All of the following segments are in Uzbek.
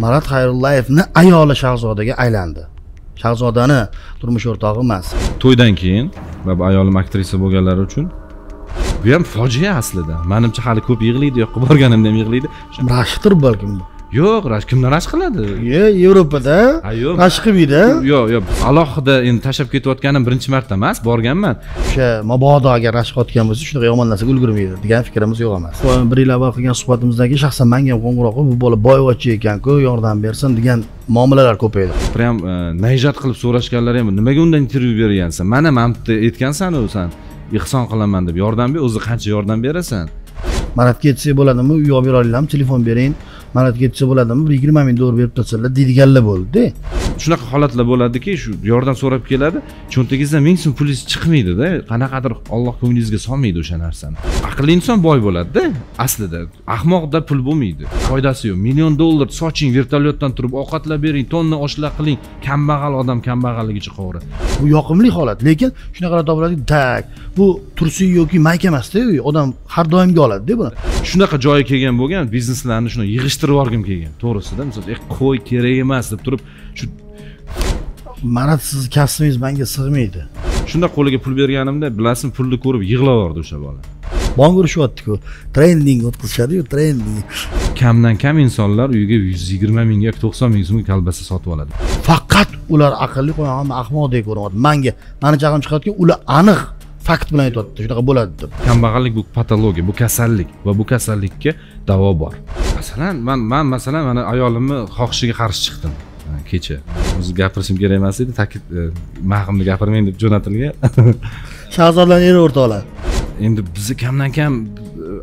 marat xayrullayevni ayoli shahzodaga aylandi shahzodani turmush o'rtog'i emas to'ydan keyin bu ayolim aktrisa bo'lganlari uchun bu ham fojia aslida manimcha hali ko'p yig'laydi u yoqqa borganimda ham yig'laydi rashqdir balkim bu yo'q kimdan rashk qiladi e yevropada yo'q qilmaydi yo'q yo'q alohida endi tashlab ketayotganim birinchi marta emas borganman o'sha mabodo agar rashk qilayotgan bo'lsa shunaqa yomon narsaga ulgurmaydi degan fikrimiz yo'q emas bir yil avval qilgan suhbatimizdan keyin shaxsan manga ham qo'ng'iroq qilib bu bola boyvachcha ekanku yordam bersin degan muomalalar ko'paydi прям e, najat qilib so'rashganlar ham nimaga undan intervyu bergansan mana mana bitta aytgansanu san ehson qilaman deb yordam ber o'zi qancha yordam berasan maratga aytsak bo'ladimi uy olib berolinglarmi telefon bering marat ketsa bo'ladimi bir yigirma ming dollar berib tashlanglar deydiganlar bo'ldida shunaqa holatlar bo'ladiki shu yordam so'rab keladi cho'ntagingizdan ming so'm pulingiz chiqmaydida qanaqadir olloh ko'nglingizga solmaydi o'sha narsani aqlli inson boy bo'ladida aslida ahmoqda pul bo'lmaydi foydasi yo'q million dollar soching vertolyotdan turib ovqatlar bering tonna oshlar qiling kambag'al odam kambag'alligicha qoveradi bu yoqimli holat lekin shunaqalar topiladiki tak bu tursin yoki mayka emasda odam har doimga oladida buni shunaqa joyi kelgan bo'lgan bizneslarni shuni yig'ishtirib qistirib yuborgim kelgan to'g'risida misol uchun e, qo'y kerak emas deb turib shu mana sizni kasbingiz menga sig'maydi shunda qo'liga pul berganimda bilasizmi pulni ko'rib yig'lab yubordi o'sha bola bong urishyaptiku trening o'tkazishadiku trening kamdan kam insonlar uyiga yuz yigirma ming yoki to'qson ming so'mga kolbasa sotib oladi faqat ular aqlli hamma ahmoqdek ko'ryapti manga mani chag'im chiqayotgan ular aniq fakt bilan aytyapti shunaqa bo'ladi deb kambag'allik bu patologiya bu kasallik va bu kasallikka davo bor masalan man man masalan mana ayolimni xohishiga qarshi chiqdim kecha o'zi gapirishim kerak emas edi ta'kid e, mag'imni gapirmang deb jo'natilgan shahzodani eri o'rtoqlar endi bizni kamdan kam e,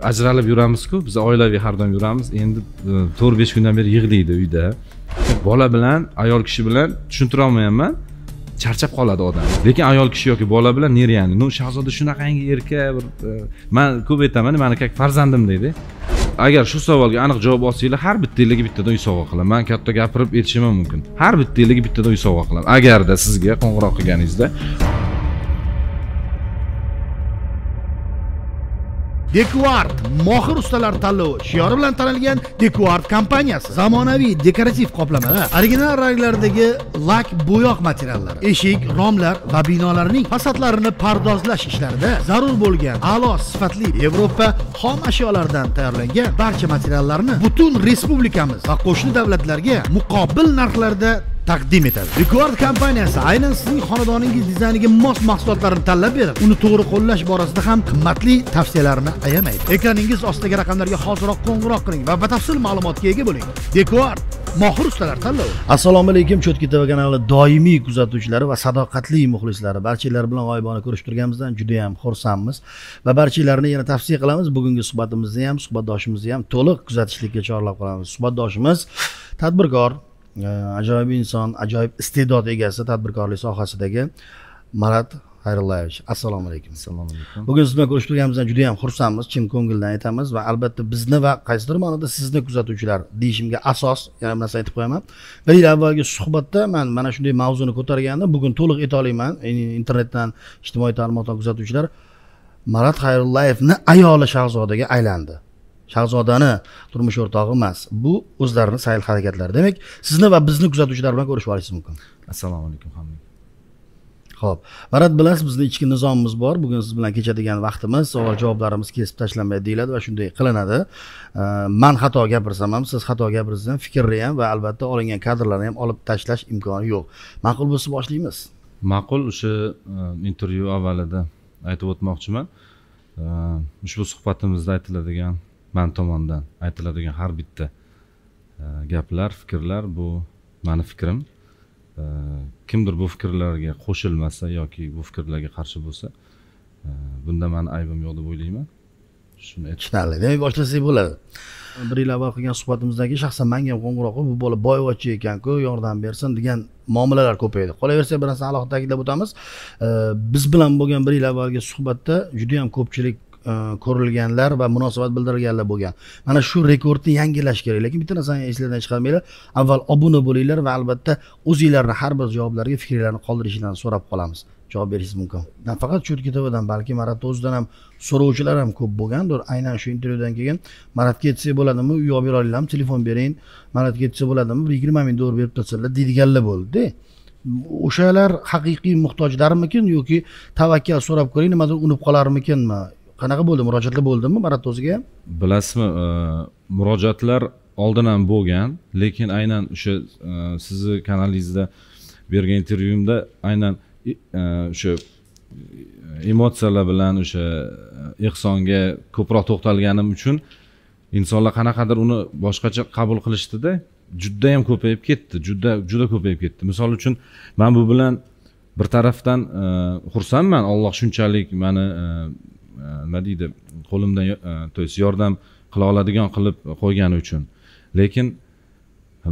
ajralib yuramizku biz oilaviy har doim yuramiz endi e, to'rt besh kundan beri yig'laydi uyda bola bilan ayol kishi bilan tushuntira olmayapman charchab qoladi odam lekin ayol kishi yoki bola bilan neriyani ну shahzoda shunaqangi erka bir man ko'p aytaman mani farzandim deydi agar shu savolga aniq javob olsanglar har bittanglarga bittadan uy sovg'a qilaman man katta gapirib aytishim mumkin har bittanglarga bittadan uy sovg'a qilaman agarda sizga qo'ng'iroq qilganingizda dekuart mohir ustalar tanlovi shiori bilan tanilgan dekuart kompaniyasi zamonaviy dekorativ qoplamalar original ranglardagi lak bo'yoq materiallari eshik romlar va binolarning fasadlarini pardozlash ishlarida zarur bo'lgan a'lo sifatli yevropa xom ashyolaridan tayyorlangan barcha materiallarni butun respublikamiz va qo'shni davlatlarga muqobil narxlarda taqdim etadi rekord kompaniyasi aynan sizning xonadoningiz dizayniga mos mahsulotlarni tanlab berib uni to'g'ri qo'llash borasida ham qimmatli tavsiyalarini ayamaydi ekraningiz ostidagi raqamlarga hoziroq qo'ng'iroq qiling va batafsil ma'lumotga ega bo'ling dekord mohir ustalar tanlovi assalomu alaykum cho'tki tv kanali doimiy kuzatuvchilari va sadoqatli muxlislari barchalar bilan g'oyibona ko'rishib turganimizdan judayam xursandmiz va barchalarni yana tavsiya qilamiz bugungi suhbatimizni ham suhbatdoshimizni ham to'liq kuzatishlikka chorlab qolamiz suhbatdoshimiz tadbirkor ajoyib inson ajoyib iste'dod egasi tadbirkorlik sohasidagi marat xayrullayevich assalomu alaykum assalomu alaykum bugun siz bilan ko'rishib turganimizdan juda yam xursandmiz chin ko'ngildan aytamiz va albatta bizni va qaysidir ma'noda sizni kuzatuvchilar deyishimga asos yana bir narsa aytib qo'yaman bir yil avvalgi suhbatda man mana shunday mavzuni ko'targandim bugun to'liq aytolmayman internetdan ijtimoiy tarmoqdan kuzatuvchilar marat xayrullayevni ayoli shahzodaga aylandi shahzodani turmush o'rtog'i emas bu o'zlarini sayl harakatlari demak sizni va bizni kuzatuvchilar bilan ko'rishib olishingiz mumkin assalomu alaykum hammaga ho'p marat bilasiz bizni ichki nizomimiz bor bugun siz bilan kechadigan vaqtimiz savol javoblarimiz kesib tashlanmaydi deyiladi va shunday qilinadi man xato gapirsam ham siz xato gapirsangiz ham fikrni ham va albatta olingan kadrlarni ham olib tashlash imkoni yo'q ma'qul bo'lsa boshlaymiz ma'qul o'sha e, intervyu avvalida aytib o'tmoqchiman e, ushbu suhbatimizda aytiladigan man tomonidan aytiladigan har bitta e, gaplar fikrlar bu mani fikrim e, kimdir bu fikrlarga qo'shilmasa yoki bu fikrlarga qarshi bo'lsa e, bunda mani aybim yo'q deb o'ylayman shuni tushunarli demak boshlasak bo'ladi bir yil avval qilgan suhbatimizdan keyin shaxsan manga ham qo'ng'iroq qilib bu bola boyvachcha ekanku yordam bersin degan muomalalar ko'paydi qolaversa bir narsani alohida ta'kidlab o'tamiz biz bilan bo'lgan bir yil avvalgi suhbatda judayam ko'pchilik E, ko'rilganlar va munosabat bildirganlar bo'lgan mana shu rekordni yangilash kerak lekin bitta narsani esingizdan chiqarmanglar avval obuna bo'linglar va albatta o'zinglarni har bir javoblarga fikringlarni qoldirishinglarni so'rab qolamiz javob berishingiz mumkin nafaqat tvdan balki maratni o'zidan ham so'rovchilar ham ko'p bo'lgandir aynan shu intervyudan keyin maratga yetsak bo'ladimi uy olib berolinglarmi telefon bering maratga yetsa bo'ladimi bir yigirma ming dollar berib tursinlar deydiganlar bo'ldida o'shalar haqiqiy muhtojlarmikin yoki tavakkal so'rab ko'ring nimadir unib qolarmikinmi qanaqa bo'ldi murojaatlar bo'ldimi marat o'ziga bilasizmi e, murojaatlar oldin ham bo'lgan lekin aynan o'sha e, sizni kanalingizda bergan intervyuimda aynan e, o'sha emotsiyalar bilan o'sha ehsonga ko'proq to'xtalganim uchun insonlar qanaqadir uni boshqacha qabul qilishdida judayam ko'payib ketdi juda juda ko'payib ketdi misol uchun man bu bilan bir tarafdan xursandman olloh shunchalik mani Э, nima deydi qo'limdan e, то есть yordam qila oladigan qilib qo'ygani uchun lekin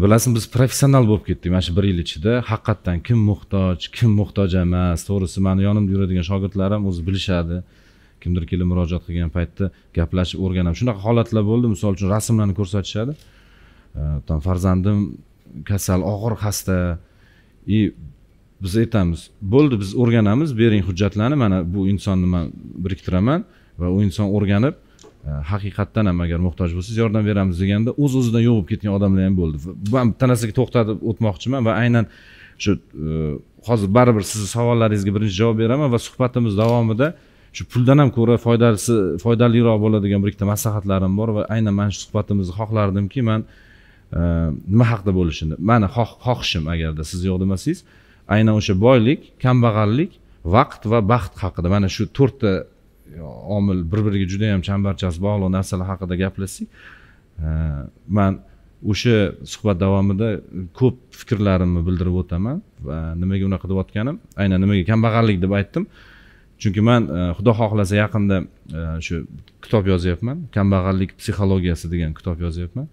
bilasizmi biz professional bo'lib ketdik mana shu bir yil ichida haqiqatdan kim muhtoj kim muhtoj emas to'g'risi mani yonimda yuradigan shogirdlarim o'zi bilishadi kimdir kelib murojaat qilgan paytda gaplashib o'rganamiz shunaqa holatlar bo'ldi misol uchun rasmlarni ko'rsatishadi там e, farzandim kasal og'ir xasta и biz aytamiz bo'ldi biz o'rganamiz bering hujjatlarni mana bu insonni man biriktiraman va u inson o'rganib e, haqiqatdan ham agar muhtoj bo'lsangiz yordam beramiz deganda o'z o'zidan yo'q bo'lib ketgan odamlar ham bo'ldi man bitta narsaga to'xtatib o'tmoqchiman va aynan shu e, hozir baribir sizni savollaringizga birinchi javob beraman va suhbatimiz davomida shu puldan ham ko'ra foydalisi foydaliroq bo'ladigan bir ikkita maslahatlarim bor va aynan mana shu suhbatimizni xohlardimki man e, nima haqida bo'lishini mani xohishim agarda siz yo'q demasangiz aynan o'sha boylik kambag'allik vaqt va baxt haqida mana shu to'rtta omil bir biriga juda yam chambarchas bog'liq narsalar haqida gaplashsak man o'sha suhbat davomida ko'p fikrlarimni bildirib o'taman va nimaga unaqa deyotganim aynan nimaga kambag'allik deb aytdim chunki man e, xudo xohlasa yaqinda e, shu kitob yozyapman kambag'allik psixologiyasi degan kitob yozyapman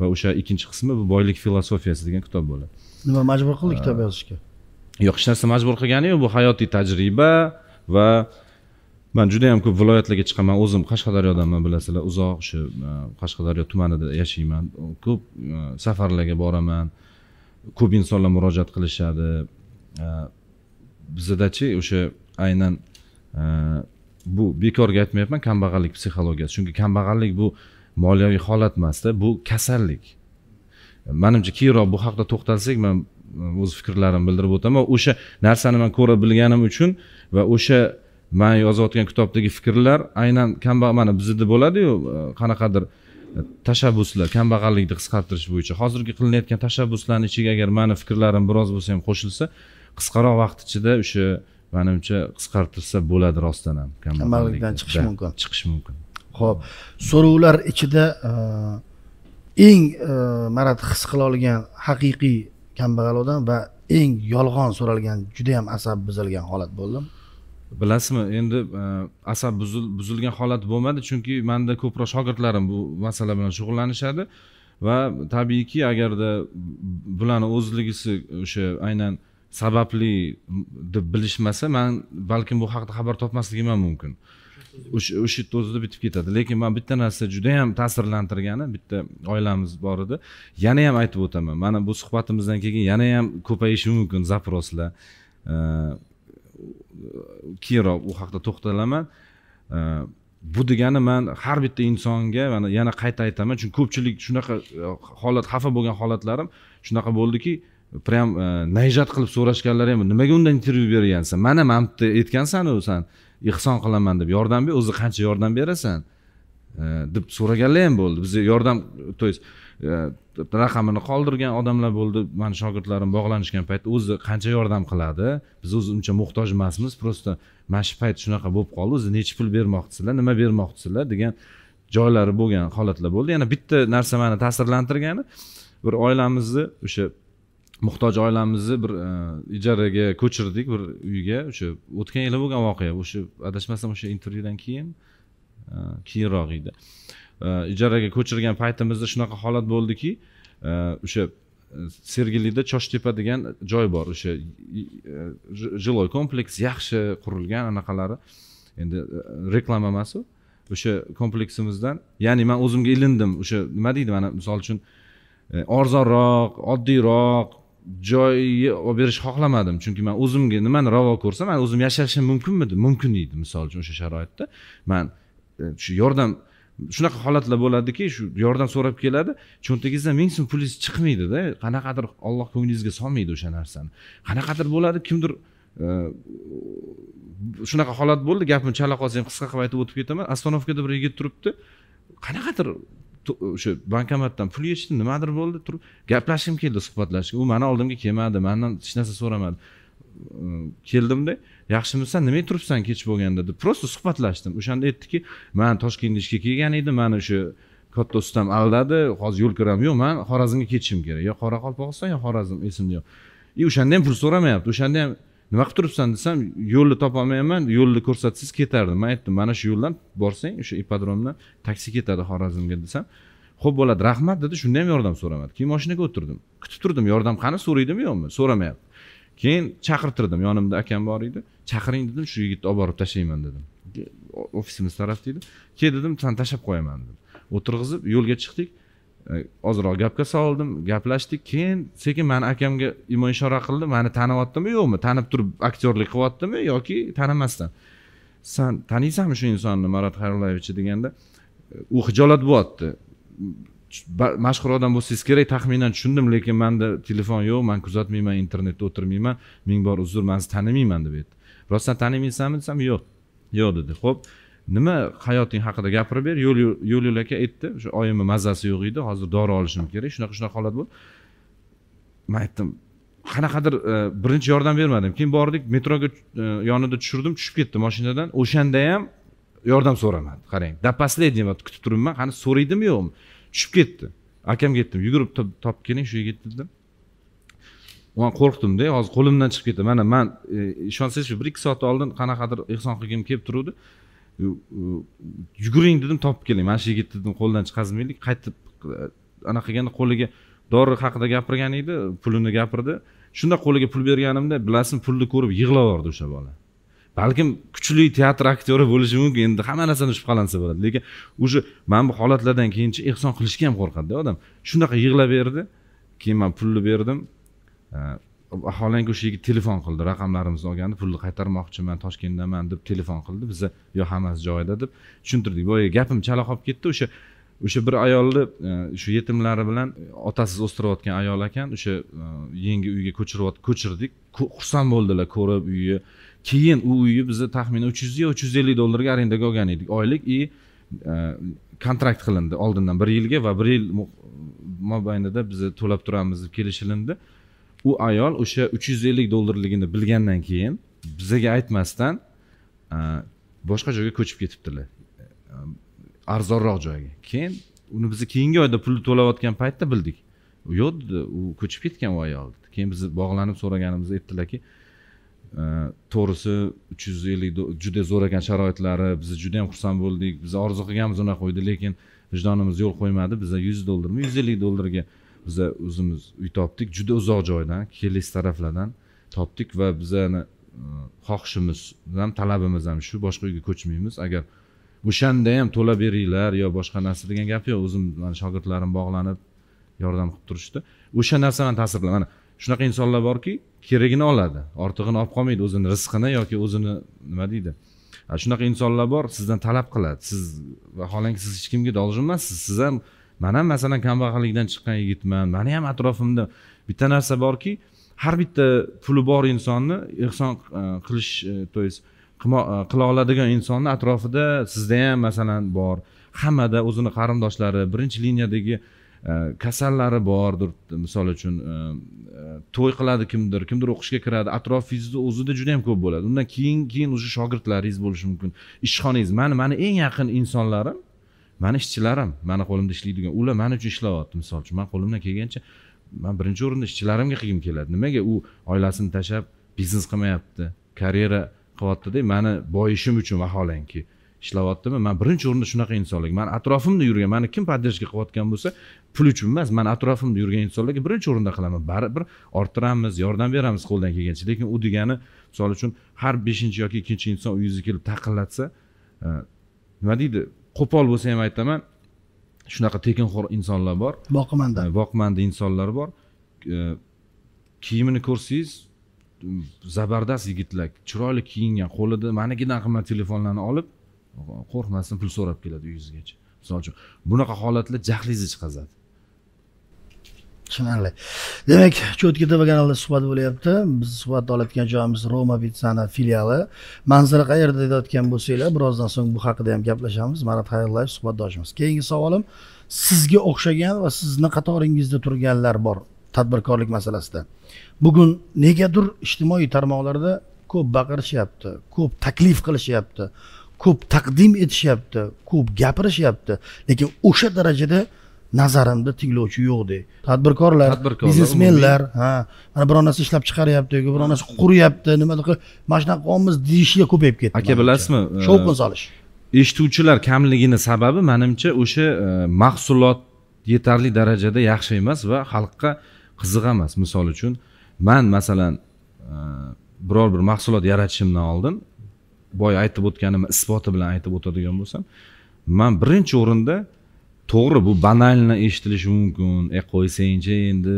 va o'sha ikkinchi qismi bu boylik filosofiyasi degan kitob bo'ladi nima majbur qildi kitob yozishga yo'q hech narsa majbur qilgani yo'q bu hayotiy tajriba va man juda yam ko'p viloyatlarga chiqaman o'zim qashqadaryodanman bilasizlar uzoq o'sha e, qashqadaryo tumanida yashayman ko'p e, safarlarga boraman ko'p insonlar murojaat qilishadi e, bizadachi o'sha aynan bu bekorga aytmayapman kambag'allik psixologiyasi chunki kambag'allik bu moliyaviy holat emasda bu kasallik manimcha keyinroq bu haqida to'xtalsak man o'z fikrlarimni bildirib o'taman o'sha narsani man ko'ra bilganim uchun va o'sha man yozayotgan kitobdagi fikrlar aynan kambag'al mana bizada bo'ladiyu e, qanaqadir tashabbuslar kambag'allikni qisqartirish bo'yicha hozirgi qilinayotgan tashabbuslarni ichiga agar mani fikrlarim biroz bo'lsa ham qo'shilsa qisqaroq vaqt ichida o'sha manimcha qisqartirsa bo'ladi rostdan ham kambag'allikdan chiqish mumkin chiqish mumkin ho'p so'rovlar ichida e, eng e, marat his qila olgan haqiqiy kambag'al odam va eng yolg'on so'ralgan juda yam asab buzilgan holat bo'ldi bilasizmi endi e, asab buzilgan holat bo'lmadi chunki manda ko'proq shogirdlarim bu masala bilan shug'ullanishadi va tabiiyki agarda bularni o'zligisi o'sha aynan sababli deb bilishmasa man balkim bu haqida xabar topmasligim ham mumkin o'sha yerni o'zida bitib ketadi lekin man bitta narsa juda yam ta'sirlantirgani bitta oilamiz bor edi yana ham aytib o'taman mana bu suhbatimizdan keyin yana ham ko'payishi mumkin zaproslar keyinroq u haqida to'xtalaman bu degani man har bitta insonga mana yana qayta aytaman chunki ko'pchilik shunaqa e, holat xafa bo'lgan holatlarim shunaqa bo'ldiki bir ham e, qilib so'rashganlari ham nimaga undan intervyu bergansan mana mana bu yerda aytgansanu san ehson qilaman deb yordam ber o'zi qancha yordam berasan e, deb so'raganlar ham bo'ldi biz yordam то есть e, raqamini qoldirgan odamlar bo'ldi mani shogirdlarim bog'lanishgan paytda o'zi qancha yordam qiladi biz o'zi uncha muhtoj emasmiz просто mana shu payt shunaqa bo'lib qoldi o'zi necha pul bermoqchisizlar nima bermoqchisizlar degan joylari bo'lgan holatlar bo'ldi yana bitta narsa mani ta'sirlantirgani bir oilamizni o'sha muhtoj oilamizni bir e, ijaraga ko'chirdik bir uyga o'sha o'tgan yili bo'lgan voqea o'sha adashmasam o'sha intervyudan keyin e, keyinroq edi e, ijaraga ko'chirgan paytimizda shunaqa holat bo'ldiki o'sha sergelida choshtepa degan joy bor o'sha жилой kompleks yaxshi qurilgan anaqalari endi reklama emas u o'sha kompleksimizdan ya'ni man o'zimga ilindim o'sha nima deydi mana misol uchun arzonroq oddiyroq joyi olib berishni xohlamadim chunki man o'zimga nimani ravo ko'rsam man o'zim yashashim mumkinmidi mumkin edi misol uchun o'sha sharoitda man e, shu yordam shunaqa holatlar bo'ladiki shu yordam so'rab keladi cho'ntagingizdan ming so'm pulingiz chiqmaydida qanaqadir olloh ko'nglingizga solmaydi o'sha narsani qanaqadir bo'ladi kimdir e, shunaqa holat bo'ldi gapimni chala qolsa ham qisqa qilib aytib o'tib ketaman ostanovkada bir yigit turibdi qanaqadir o'sha bankomatdan pul yechdim nimadir bo'ldi turib gaplashgim keldi suhbatlashishga u mani oldimga kelmadi mandan hech narsa so'ramadi keldimda yaxshimisan nimaga turibsan kech bo'lganda deb просто suhbatlashdim o'shanda aytdiki man toshkentga ishga kelgan edim mani o'sha katta ustam aldadi hozir yo'l kiram yo'q man xorazmga ketishim kerak yo qoraqalpog'iston yo xorazm esimda yo'q и o'shanda ham pul so'ramayapti o'shanda ham nima qilib turibsan desam yo'lni topolmayapman yo'lni ko'rsatsangiz ketardim man aytdim mana shu yo'ldan borsang o'sha ipodromdan taksi ketadi xorazmga desam ho'p bo'ladi rahmat dedi shunda ham yordam so'ramadi keyin moshinaga o'tirdim kutib turdim yordam qani so'raydimi yo'qmi so'ramayapti keyin chaqirtirdim yonimda akam bor edi chaqiring dedim shu yigitni olib borib tashlayman dedim ofisimiz tarafda edi kel dedim sani tashlab qo'yaman dedim o'tirg'izib yo'lga chiqdik ozroq gapga soldim gaplashdik keyin sekin mani akamga imo ishora qildi mani taniyaptimi yo'qmi tanib turib aktyorlik qilyaptimi yoki tanimasdan san taniysanmi shu insonni marat xayrullayevichni deganda u hijolat bo'lyapti mashhur odam bo'lsangiz kerak taxminan tushundim lekin manda telefon yo'q man kuzatmayman internetda o'tirmayman ming bor uzr man sizni tanimayman deb aytdi rostdan tanimaysanmi desam yo'q yo'q dedi ho'p nima hayoting haqida gapirib ber yo'l yo'l aka aytdi o'sha oyimni mazasi yo'q edi hozir dori olishim kerak shunaqa shunaqa holat bo'ldi man aytdim qanaqadir e, birinchi yordam bermadim keyin bordik metroga e, yonida tushirdim tushib ketdi mashinadan o'shanda ham yordam so'ramadi qarang до последнего kutib turibman qani so'raydimi yo'qmi tushib ketdi akamga aytdim yugurib topib keling shu yigitni dedim man qo'rqdimda hozir qo'limdan chiqib ketdi mana man e, ishonsangizmi bir ikki soat oldin qanaqadir ehson qilgim kelib turuvdi yuguring dedim topib keling mana shu yigitni dedim qo'ldan chiqazmaylik qaytib anaqa qilganda qo'liga dori haqida gapirgan edi pulini gapirdi shunda qo'liga pul berganimda bilasizmi pulni ko'rib yig'lab o'sha bola balkim kuchli teatr aktyori bo'lishi mumkin endi hamma narsani shubhalansa bo'ladi lekin уже mana bu holatlardan keyincha ehson qilishga ham qo'rqadida odam shunaqa yig'lab berdi keyin man pulni berdim xolang o'sha yigit telefon qildi raqamlarimizni olgandi pulni qaytarmoqchiman toshkentdaman deb telefon qildi biza yo'q hammasi joyida deb tushuntirdik boya gapim chala qolib ketdi o'sha o'sha bir ayolni e, shu yetimlari bilan otasiz o'stirayotgan ayol ekan o'sha e, yangi uyga ko'chiryot ko'chirdik xursand bo'ldilar ko'rib uyni keyin u uyni biza taxminan uch yuz yo uch yuz ellik dollarga arendaga olgan edik oylik и e, kontrakt qilindi oldindan bir yilga va bir yil mobaynida biza to'lab turamiz deb kelishilindi u ayol o'sha uch yuz ellik dollarligini bilgandan keyin bizaga aytmasdan boshqa joyga ko'chib ketibdilar arzonroq joyga keyin uni biz keyingi oyda pulni to'layotgan paytda bildik yo'q dedi u ko'chib ketgan u ayol keyin biz bog'lanib so'raganimizda aytdilarki to'g'risi uch yuz ellik juda zo'r ekan sharoitlari biz juda yam xursand bo'ldik biz orzu qilganmiz unaqa uyni lekin vijdonimiz yo'l qo'ymadi biza yuz dollarmi yuz ellik dollarga biza o'zimiz uy topdik juda uzoq joydan kelis taraflardan topdik va bizani e, xohishimiz ham talabimiz ham shu boshqa uyga ko'chmaymiz agar o'shanda ham to'lab beringlar yo boshqa narsa degan gap yo'q o'zim mana shogirdlarim bog'lanib yordam qilib turishdi o'sha narsa mani ta'sir mana shunaqa insonlar borki keragini oladi ortig'ini olib qolmaydi o'zini rizqini yoki o'zini nima deydi shunaqa insonlar bor sizdan talab qiladi siz vaholanki siz hech kimga должен emassiz siz ham man ham masalan kambag'allikdan chiqqan yigitman mani ham atrofimda bitta narsa borki har bitta puli bor insonni ehson e, qilish то e, есть e, qila oladigan insonni atrofida sizda ham masalan bor hammada o'zini qarindoshlari birinchi liniyadagi kasallari bordir misol uchun to'y qiladi kimdir kimdir o'qishga kiradi atrofingizni o'zida juda yam ko'p bo'ladi undan keyin keyin уже shogirdlaringiz bo'lishi mumkin ishxonangiz mani mani eng yaqin insonlarim mani ishchilarim mani qo'limda ishlaydigan ular man uchun ishlayapti misol uchun man qo'limdan kelgancha man birinchi o'rinda ishchilarimga qilgim keladi nimaga u oilasini tashlab biznes qilmayapti karyera qilyaptida mani boyishim uchun vaholanki ishlayaptimi man birinchi o'rinda shunaqa insonlarga mani atrofimda yurgan mani kim поддержка qilayotgan bo'lsa pul uchun emas mani atrofimda yurgan insonlarga birinchi o'rinda qilaman baribir orttiramiz yordam beramiz qo'ldan kelgancha lekin u degani misol uchun har beshinchi yoki ikkinchi inson uyingizga kelib taqillatsa e, nima deydi qo'pol bo'lsa ham aytaman shunaqa tekinxo'r insonlar bor boqimanda e, boqimanda insonlar bor e, kiyimini ko'rsangiz zabardast yigitlar chiroyli kiyingan qo'lida manikidan qimmat telefonlarni olib qo'rqmasdan pul so'rab keladi uyingizgacha misol uchun bunaqa holatlar jahlingizni chiqazadi tushunarli demak cho'tkida va kanalda suhbat bo'lyapti biz suhbatni olayotgan joyimiz roma pitsani filiali manzili qayerda deyayotgan bo'lsanglar birozdan so'ng bu haqida ham gaplashamiz marat xayrullayev suhbatdoshimiz keyingi savolim sizga o'xshagan va sizni qatoringizda turganlar bor tadbirkorlik masalasida bugun negadir ijtimoiy tarmoqlarda ko'p baqirishyapti ko'p taklif qilishyapti ko'p taqdim etishyapti ko'p gapirishyapti lekin o'sha darajada nazarimda tinglovchi yo'qdek tadbirkorlar biznesmenlar ha mana biror narsa ishlab chiqaryapti yoki biror narsa quryapti nimadir qilib mana shunaqa qilyapmiz deyishga ko'payib ketdi aka bilasizmi e, shovqin solish eshituvchilar kamligini sababi manimcha o'sha e, mahsulot yetarli darajada yaxshi emas va xalqqa qiziq emas misol uchun man masalan e, biror bir mahsulot yaratishimdan oldin boya aytib o'tganim isboti bilan aytib o'tadigan bo'lsam man birinchi o'rinda to'g'ri bu banalni eshitilishi mumkin e qo'ysangchi endi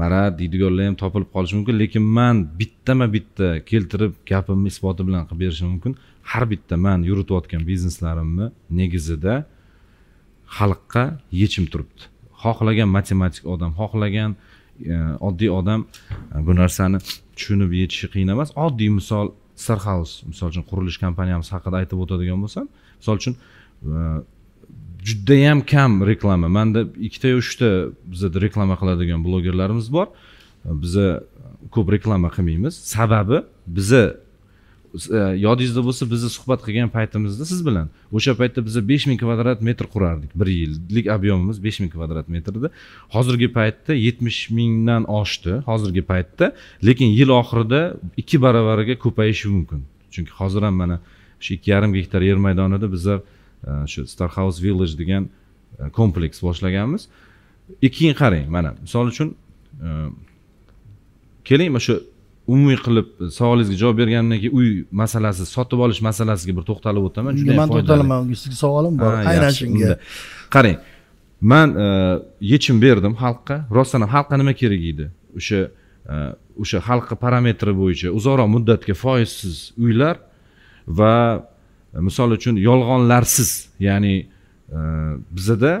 mana deydiganlar ham topilib qolishi mumkin lekin man bittama bitta keltirib gapimni isboti bilan qilib berishim mumkin har bitta man yuritayotgan bizneslarimni negizida xalqqa yechim turibdi xohlagan matematik odam xohlagan e, oddiy odam e, bu narsani tushunib yetishi qiyin emas oddiy misol sarhaus misol uchun qurilish kompaniyamiz haqida aytib o'tadigan bo'lsam misol uchun e, judayam kam reklama manda ikkitayu uchta bizada reklama qiladigan blogerlarimiz bor biza ko'p reklama qilmaymiz sababi biza e, yodingizda bo'lsa bizni suhbat qilgan paytimizda siz bilan o'sha paytda biza besh ming kvadrat metr qurardik bir yillik ob'yomimiz besh ming kvadrat metrda hozirgi paytda yetmish mingdan oshdi hozirgi paytda lekin yil oxirida ikki baravariga ko'payishi mumkin chunki hozir ham mana shu ikki yarim gektar yer maydonida bizlar Э, shu star house village degan э, kompleks boshlaganmiz и e, keyin qarang mana misol uchun e, keling mana shu umumiy qilib e, savolingizga javob bergandan keyin uy masalasi sotib olish masalasiga bir to'xtalib o'taman juda man to'xtalaman sizga savolim bor aynan shunga qarang man yechim berdim xalqqa rostdan ham xalqqa nima kerak edi o'sha o'sha xalqqa parametri bo'yicha uzoqroq muddatga foizsiz uylar va E, misol uchun yolg'onlarsiz ya'ni e, bizada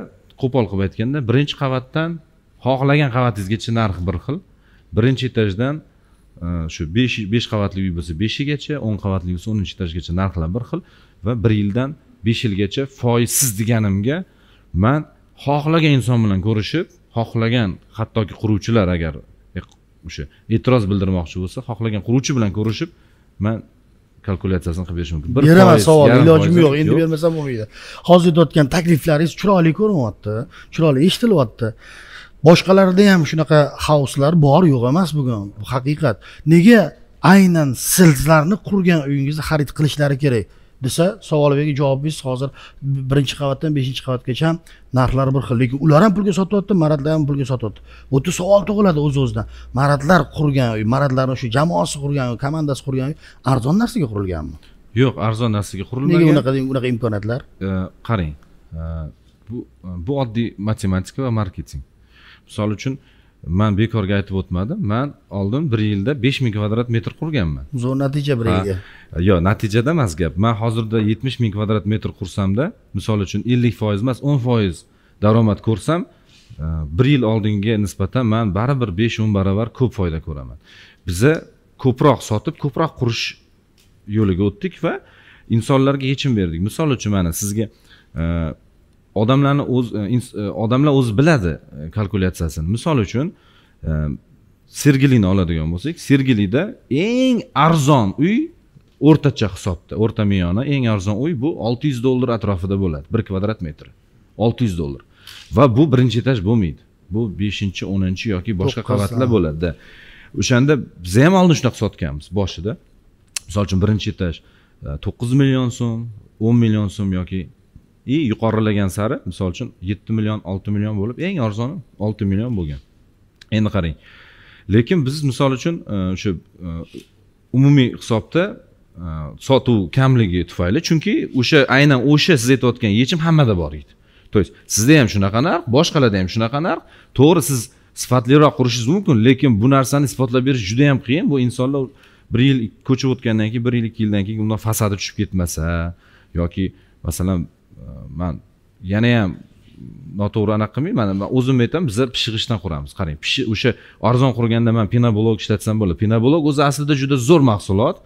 qo'pol qilib aytganda birinchi qavatdan xohlagan qavatingizgacha narx bir xil birinchi etajdan e, shu besh besh qavatli uy bo'lsa beshigacha o'n qavatli bo'lsa o'ninchi etajgacha narxlar bir xil va bir yildan besh yilgacha foizsiz deganimga man xohlagan inson bilan ko'rishib xohlagan hattoki quruvchilar agar o'sha e'tiroz bildirmoqchi bo'lsa xohlagan quruvchi bilan ko'rishib man kalkulyatsiyasini qilib berish mumkin bir beraman savol ilojim yo'q endi bermasam bo'lmaydi hozir aytayotgan takliflaringiz chiroyli ko'rinyapti chiroyli eshitilyapti boshqalarda ham shunaqa hauslar bor yo'q emas bugun bu haqiqat nega aynan sizlarni qurgan uyingizni xarid qilishlari kerak desa savolimga javobingiz hozir birinchi qavatdan beshinchi qavatgacha narxlar narxlari bir xil lekin ular ham pulga sotyapti maratlar ham pulga sotyapti bu yerda savol tug'iladi o'z o'zidan maratlar qurgan uy maratlarni o'sha jamoasi qurgan uy komandasi qurgan uy arzon narsaga qurilganmi yo'q arzon narsaga qurilmagan nega unaqa unaqa imkoniyatlar qarang bu bu oddiy matematika va marketing misol uchun man bekorga aytib o'tmadim man oldin bir yilda besh ming kvadrat metr qurganman zo'r natija bir yilga yo'q natijada emas gap man hozirda yetmish ming kvadrat metr qursamda misol uchun ellik foiz emas o'n foiz daromad ko'rsam e, bir yil oldinga nisbatan man baribir besh o'n baravar ko'p foyda ko'raman biza ko'proq sotib ko'proq qurish yo'liga o'tdik va insonlarga yechim berdik misol uchun mana sizga e, odamlarni o'z e, e, odamlar o'zi biladi e, kalkulyatsiyasini misol uchun sergelini oladigan bo'lsak sergelida eng arzon uy o'rtacha hisobda o'rta miyona eng arzon uy bu olti yuz dollar atrofida bo'ladi bir kvadrat metr olti yuz dollar va bu birinchi etaj bo'lmaydi bu beshinchi o'ninchi yoki boshqa qavatlar bo'ladida o'shanda biz ham oldin shunaqa sotganmiz boshida misol uchun birinchi etaj to'qqiz million so'm o'n million so'm yoki и yuqorilagan sari misol uchun yetti million olti million bo'lib eng arzoni olti million bo'lgan endi qarang lekin biz misol uchun e, o'sha e, umumiy hisobda e, sotuv kamligi tufayli chunki o'sha aynan o'sha siz aytayotgan yechim hammada bor edi то есть sizda ham shunaqa narx boshqalarda ham shunaqa narx to'g'ri siz sifatliroq qurishingiz mumkin lekin bu narsani isbotlab berish juda yam qiyin bu insonlar bir yil ko'chib o'tgandan keyin bir yil ikki yildan keyin undan fasadi tushib ketmasa yoki masalan man yana ham noto'g'ri anaqa qilmay mana man o'zim aytaman bizlar pishirgichdan quramiz qarang pishi o'sha arzon qurganda man pinoblok ishlatsam bo'ladi pinoblok o'zi aslida juda zo'r mahsulot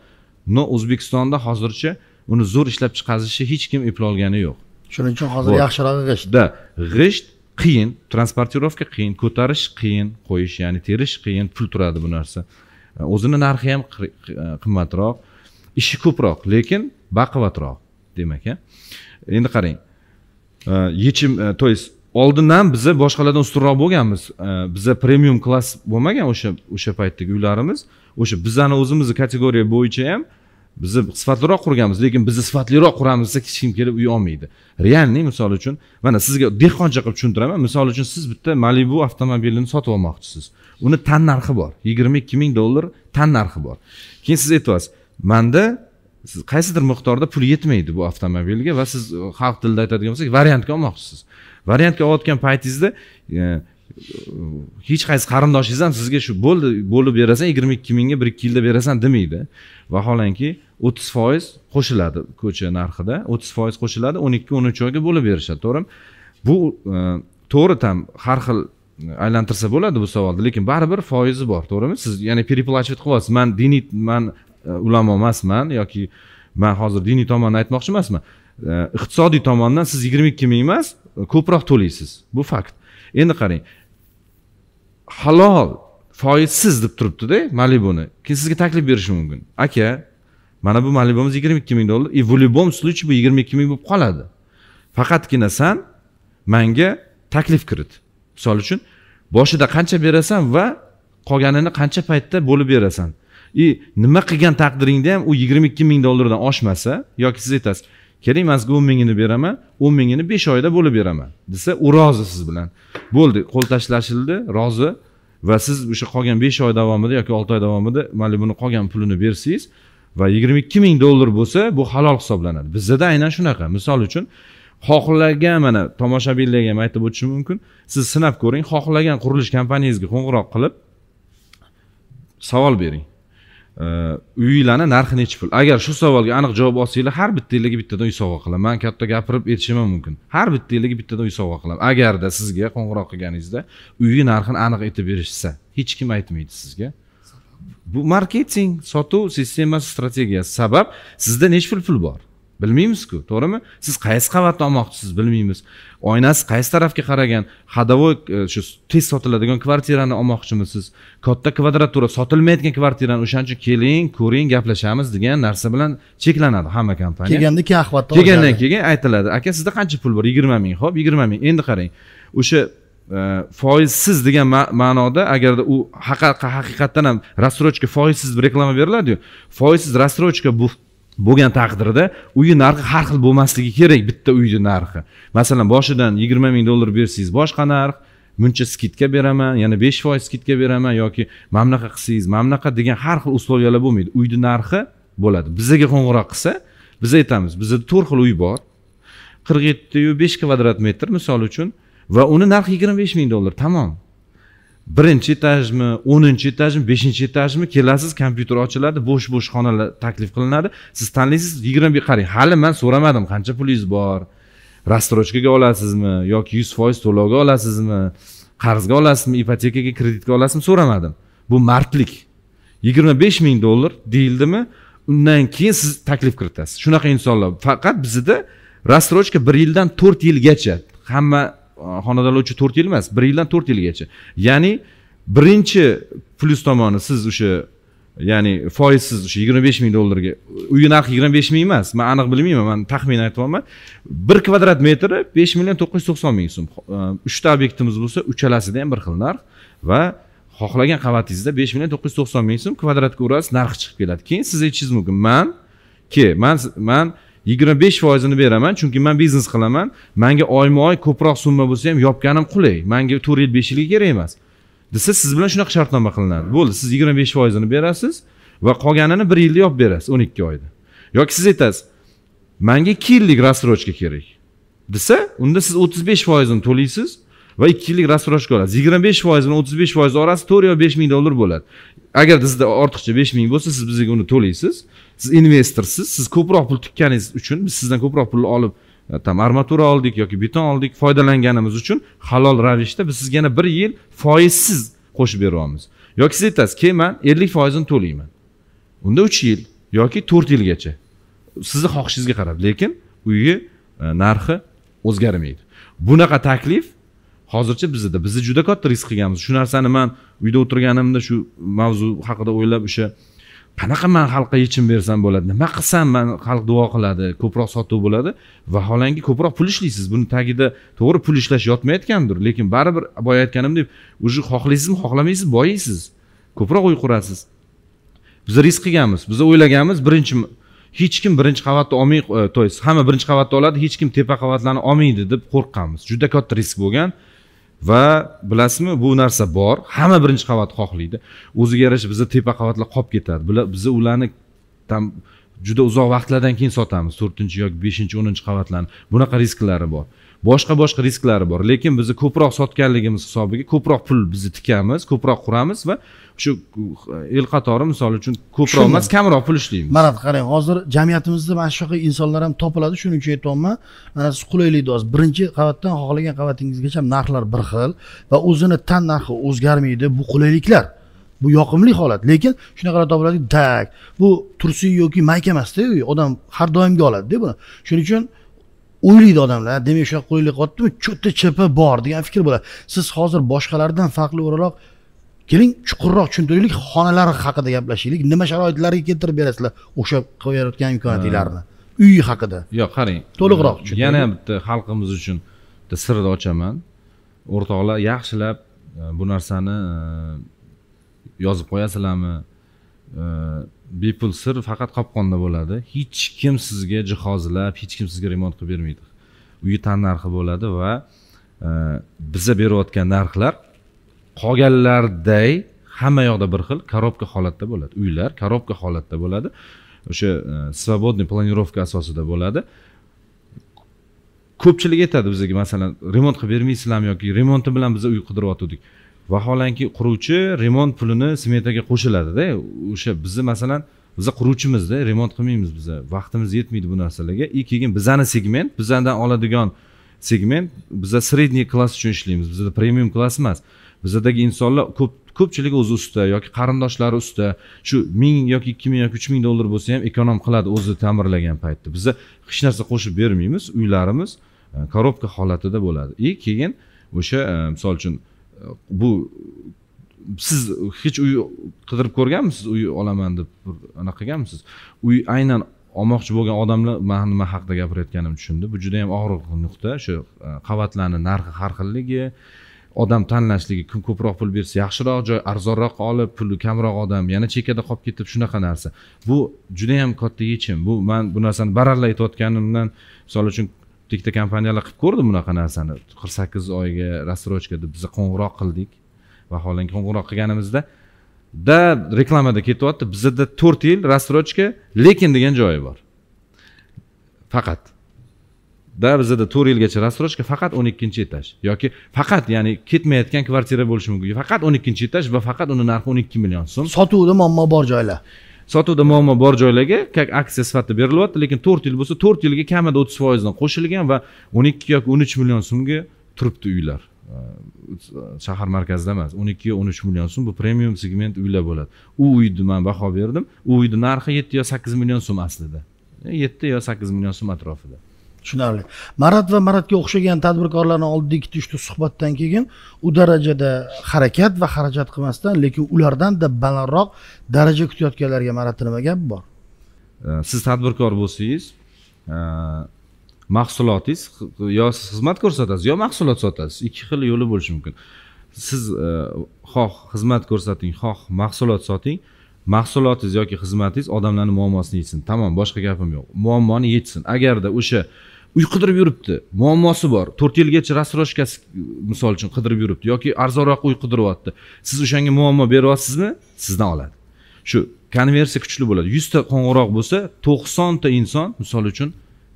но o'zbekistonda hozircha uni zo'r ishlab chiqarishni hech kim eplolgani yo'q shuning uchun hozir yaxshirog'i да g'isht qiyin transportirovka qiyin ko'tarish qiyin qo'yish ya'ni terish qiyin pul turadi bu narsa o'zini narxi ham qimmatroq ishi ko'proq lekin baquvvatroq demak a endi qarang yechim то e, есть oldindan biza boshqalardan ustunroq bo'lganmiz biza premium klass bo'lmagan o'sha o'sha paytdagi uylarimiz o'sha bizani o'zimizni kategoriya bo'yicha ham biza sifatliroq qurganmiz lekin bizni sifatliroq quramiz desa hech kim kelib uy olmaydi realniy misol uchun mana sizga dehqoncha qilib tushuntiraman misol uchun siz bitta malibu avtomobilini sotib olmoqchisiz uni tan narxi bor yigirma ikki ming dollar narxi bor keyin siz aytyapsiz manda siz qaysidir miqdorda pul yetmaydi bu avtomobilga va siz e, xalq tilida aytadigan bo'lsak variantga olmoqchisiz variantga olayotgan paytingizda e, hech qaysi qarindoshingiz ham sizga shu bo'ldi bo'lib berasan yigirma ikki mingga bir ikki yilda berasan demaydi vaholanki o'ttiz foiz qo'shiladi ko'cha narxida o'ttiz foiz qo'shiladi o'n ikki o'n uch oyga bo'lib berishadi to'g'rimi bu e, to'g'ri там har xil aylantirsa bo'ladi bu savolni lekin baribir foizi bor to'g'rimi siz ya'ni переплачивать qilyapsiz man diniy man E, ulamo emasman yoki man hozir diniy tomonni aytmoqchi emasman e, iqtisodiy tomondan siz yigirma ikki ming emas e, ko'proq to'laysiz bu fakt endi qarang halol foizsiz deb turibdida malibuni keyin sizga taklif berishi mumkin aka mana bu malibumiz yigirma ikki ming dollar и в любом случае bu yigirma ikki ming bo'lib qoladi faqatgina san manga taklif kirit misol uchun boshida qancha berasan va qolganini qancha paytda bo'lib berasan и nima qilgan taqdiringda ham u yigirma ikki ming dollardan oshmasa yoki siz aytasiz kerak emasga o'n mingini beraman o'n mingini besh oyda bo'lib beraman desa u rozi siz bilan bo'ldi qo'l tashlashildi rozi va siz o'sha qolgan besh oy davomida yoki olti oy davomida mayli buni qolgan pulini bersangiz va yigirma ikki ming dollar bo'lsa bu halol hisoblanadi bizada aynan shunaqa misol uchun xohlagan mana tomoshabinlarga ham aytib o'tishim mumkin siz sinab ko'ring xohlagan qurilish kompaniyangizga qo'ng'iroq qilib savol bering uyinglarni narxi nechi pul agar shu savolga aniq javob olsanglar har bittanglarga bittadan uy sovg'a qilaman man katta gapirib aytishim ham mumkin har bittanglarga bittadan uy sovg'a qilaman agarda sizga qo'ng'iroq qilganingizda uyni narxini aniq aytib berishsa hech kim aytmaydi sizga bu marketing sotuv sistemasi strategiyasi sabab sizda nechi pul pul bor bilmaymizku to'g'rimi siz qaysi qavatni olmoqchisiz bilmaymiz oynasi qaysi tarafga qaragan ходовой e, shu tez sotiladigan kvartirani olmoqchimisiz katta kvadratura sotilmayotgan kvartirani o'shaning uchun keling ko'ring gaplashamiz degan narsa bilan cheklanadi hamma kompaniya kelganda keyin ahvatni kelgandan keyin aytiladi aka sizda qancha pul bor yigirma ming ho'p yigirma ming endi qarang o'sha e, foizsiz degan ma'noda agarda u haqiqatdan ham рассрочка foizsiz reklama beriladiyu foizsiz bu bo'lgan taqdirda uyi narxi har xil bo'lmasligi kerak bitta uyni narxi masalan boshidan yigirma ming dollar bersangiz boshqa narx muncha skidka beraman yana besh foiz skidka beraman yoki mana bunaqa qilsangiz mana bunaqa degan har xil условиялар bo'lmaydi uyni narxi bo'ladi bizaga qo'ng'iroq qilsa biz aytamiz bizda to'rt xil uy bor qirq yettiyu besh kvadrat metr misol uchun va uni narxi yigirma besh ming dollar tamom birinchi etajmi o'ninchi etajmi beshinchi etajmi kelasiz kompyuter ochiladi bo'sh bo'sh xonalar taklif qilinadi siz tanlaysiz yigirma bir qarang hali man so'ramadim qancha pulingiz bor рассрочкаga olasizmi yoki yuz foiz to'lovga olasizmi qarzga olasizmi ipotekaga kreditga olasizmi so'ramadim bu mardlik yigirma besh ming dollar deyildimi undan keyin siz taklif kiritasiz shunaqa insonlar faqat bizda рассрочка bir yildan to'rt yilgacha hamma uchun to'rt yil emas bir yildan to'rt yilgacha ya'ni birinchi plyus tomoni siz o'sha ya'ni foizsiz o'sha yigirma besh ming dollarga uy narxi yigirma besh ming emas man aniq bilmayman man taxminan aytyapman bir kvadrat metri besh million to'qqiz yuz to'qson ming so'm e, uchta obyektimiz bo'lsa uchalasida ham bir xil narx va xohlagan qavatingizda besh million to'qqiz yuz to'qson ming so'm kvadratga urasiz narxi chiqib keladi keyin siz aytishingiz mumkin man ke man man yigirma besh foizini beraman chunki man biznes qilaman manga oyma oy ko'proq summa bo'lsa ham yopganim qulay manga to'rt yil besh yilga kerak emas desa siz bilan shunaqa shartnoma qilinadi bo'ldi siz yigirma besh foizini berasiz va qolganini bir yilda yopib berasiz o'n ikki oyda yoki siz aytasiz manga ikki yillik рассрочка kerak desa unda siz o'ttiz besh foizini to'laysiz va ikki yillik рассрочка oladi yigirma besh foiz bilan o'ttiz besh foiz orasi to'rt yo besh ming dollar bo'ladi agar sizda ortiqcha besh ming bo'lsa siz bizga uni to'laysiz siz investorsiz siz ko'proq pul tikkaningiz uchun biz sizdan ko'proq pulni olib там e, armatura oldik yoki beton oldik foydalanganimiz uchun halol ravishda biz sizga yana bir yil foizsiz qo'shib beryapmiz yoki siz aytasiz keyin man ellik foizini to'layman unda uch yil yoki to'rt yilgacha sizni xohishingizga qarab lekin uyni e, narxi o'zgarmaydi bunaqa taklif hozircha bizda biz juda katta risk qilganmiz shu narsani man uyda o'tirganimda shu mavzu haqida o'ylab o'sha qanaqa man xalqqa yechim bersam bo'ladi nima qilsam man xalq duo qiladi ko'proq sotuv bo'ladi vaholanki ko'proq pul ishlaysiz buni tagida to'g'ri pul ishlash yotmayotgandir lekin baribir boya aytganimdek уже xohlaysizmi xohlamaysizmi boyiysiz ko'proq uy qurasiz biz risk qilganmiz biz o'ylaganmiz birinchi hech kim birinchi qavatni olmay e, to есть hamma birinchi qavatni oladi hech kim tepa qavatlarni olmaydi deb qo'rqqanmiz juda katta risk bo'lgan va bilasizmi bu narsa bor hamma birinchi qavat xohlaydi o'ziga yarasha bizda tepa qavatlar qolib ketadi biza ularni там juda uzoq vaqtlardan keyin sotamiz to'rtinchi yoki beshinchi o'ninchi qavatlarni bunaqa risklari bor boshqa boshqa risklari bor lekin bizni ko'proq sotganligimiz hisobiga ko'proq pul bizni tikamiz ko'proq quramiz va shu e, el qatori misol uchun ko'proq emas kamroq pul ishlaymiz mana qarang hozir jamiyatimizda mana shunaqa insonlar ham topiladi shuning uchun aytyapman mana siz qulaylikni hozir birinchi qavatdan xohlagan qavatingizgacha narxlar bir xil va o'zini tan narxi o'zgarmaydi bu qulayliklar bu yoqimli holat lekin shunaqalar topiladiki tak bu tursin yoki mayka emasda odam har doimga oladida buni shuning uchun o'ylaydi odamlar demak shunaqa qo'yilib qolyaptimi cho'tta chapa bor degan fikr bo'ladi siz hozir boshqalardan farqli o'laroq keling chuqurroq tushuntiraylik xonalar haqida gaplashaylik nima sharoitlarga keltirib berasizlar o'sha qilayotgan imkoniyatinglarni uy haqida yo'q qarang to'liqroq yana bitta xalqimiz uchun bitta sirni ochaman o'rtoqlar yaxshilab e, bu narsani e, yozib qo'yasizlarmi e, bepul sir faqat qopqonda bo'ladi hech kim sizga jihozlab hech kim sizga remont qilib bermaydi uyi tannarxi bo'ladi va e, biza berayotgan narxlar qolganlarday hamma yoqda bir xil korobka holatda bo'ladi uylar korobka holatda bo'ladi o'sha e, свободный planirovka asosida bo'ladi ko'pchilik aytadi bizaga masalan remont qilib bermaysizlarmi yoki remonti bilan biza uy qidirib yotgandik vaholanki quruvchi remont pulini smetaga qo'shiladida o'sha bizni masalan biza quruvchimizda remont qilmaymiz biza vaqtimiz yetmaydi bu narsalarga и keyin bizani segment bizadan oladigan segment biza средний klass uchun ishlaymiz bizada premium klass emas bizadagi insonlar ko'p ko'pchiligi o'zi usta yoki qarindoshlari usta shu ming yoki ikki ming yoki uch ming dollar bo'lsa ham ekonom qiladi o'zi ta'mirlagan paytda biza hech narsa qo'shib bermaymiz uylarimiz e, korobka holatida bo'ladi и keyin o'sha e, misol uchun bu siz hech uy qidirib ko'rganmisiz uy olaman deb anaqa qilganmisiz uy aynan olmoqchi bo'lgan odamlar man nima haqida gapirayotganimni tushundi bu juda yam og'riq nuqta shu e, qavatlarni narxi har xilligi odam tanlashligi kim ko'proq pul bersa yaxshiroq joy arzonroq olib puli kamroq odam yana chekkada qolib ketib shunaqa narsa bu juda yam katta yechim bu man bu narsani baralla aytayotganimdan misol uchun bitta kompaniyalar qilib ko'rdi bunaqa narsani qirq sakkiz oyga рассрочка deb biza qo'ng'iroq qildik vaholanki qo'ng'iroq qilganimizda da reklamada ketyapti bizada to'rt yil рассрочка lekin degan joyi bor faqat да bizada to'rt yilgacha рассрочка faqat o'n ikkinchi etaj yoki faqat ya'ni ketmayotgan kvartira bo'lishi mumkin faqat o'n ikkinchi etaj va faqat uni narxi o'n ikki million so'm sotuvda muammo bor joylar sotuvda muammo bor joylarga как aksiya sifatida berilyapti lekin to'rt yil bo'lsa to'rt yilga kamida o'ttiz foizdan qo'shilgan va o'n ikki yoki o'n uch million so'mga turibdi uylar shahar markazida emas o'n ikki o'n uch million so'm bu premium segment uylar bo'ladi u uyni man baho berdim u uyni narxi yetti yo sakkiz million so'm aslida yetti yo sakkiz million so'm atrofida tushunarli marat va maratga o'xshagan tadbirkorlarni oldiga ikkita uchta suhbatdan keyin u darajada harakat va xarajat qilmasdan lekin ulardanda balandroq daraja kutayotganlarga maratni nima gap bor siz tadbirkor bo'lsangiz mahsulotingiz yo siz xizmat ko'rsatasiz yo mahsulot sotasiz ikki xil yo'li bo'lishi mumkin siz xoh xizmat ko'rsating xoh mahsulot soting mahsulotingiz yoki xizmatingiz odamlarni muammosini yechsin tamom boshqa gapim yo'q muammoni yechsin agarda o'sha uy qidirib yuribdi muammosi bor to'rt yilgacha рассрочкасы misol uchun qidirib yuribdi yoki arzonroq uy qidiryapti siz o'shanga muammo beryapsizmi sizdan oladi shu konversiya kuchli bo'ladi yuzta qo'ng'iroq bo'lsa to'qsonta inson misol uchun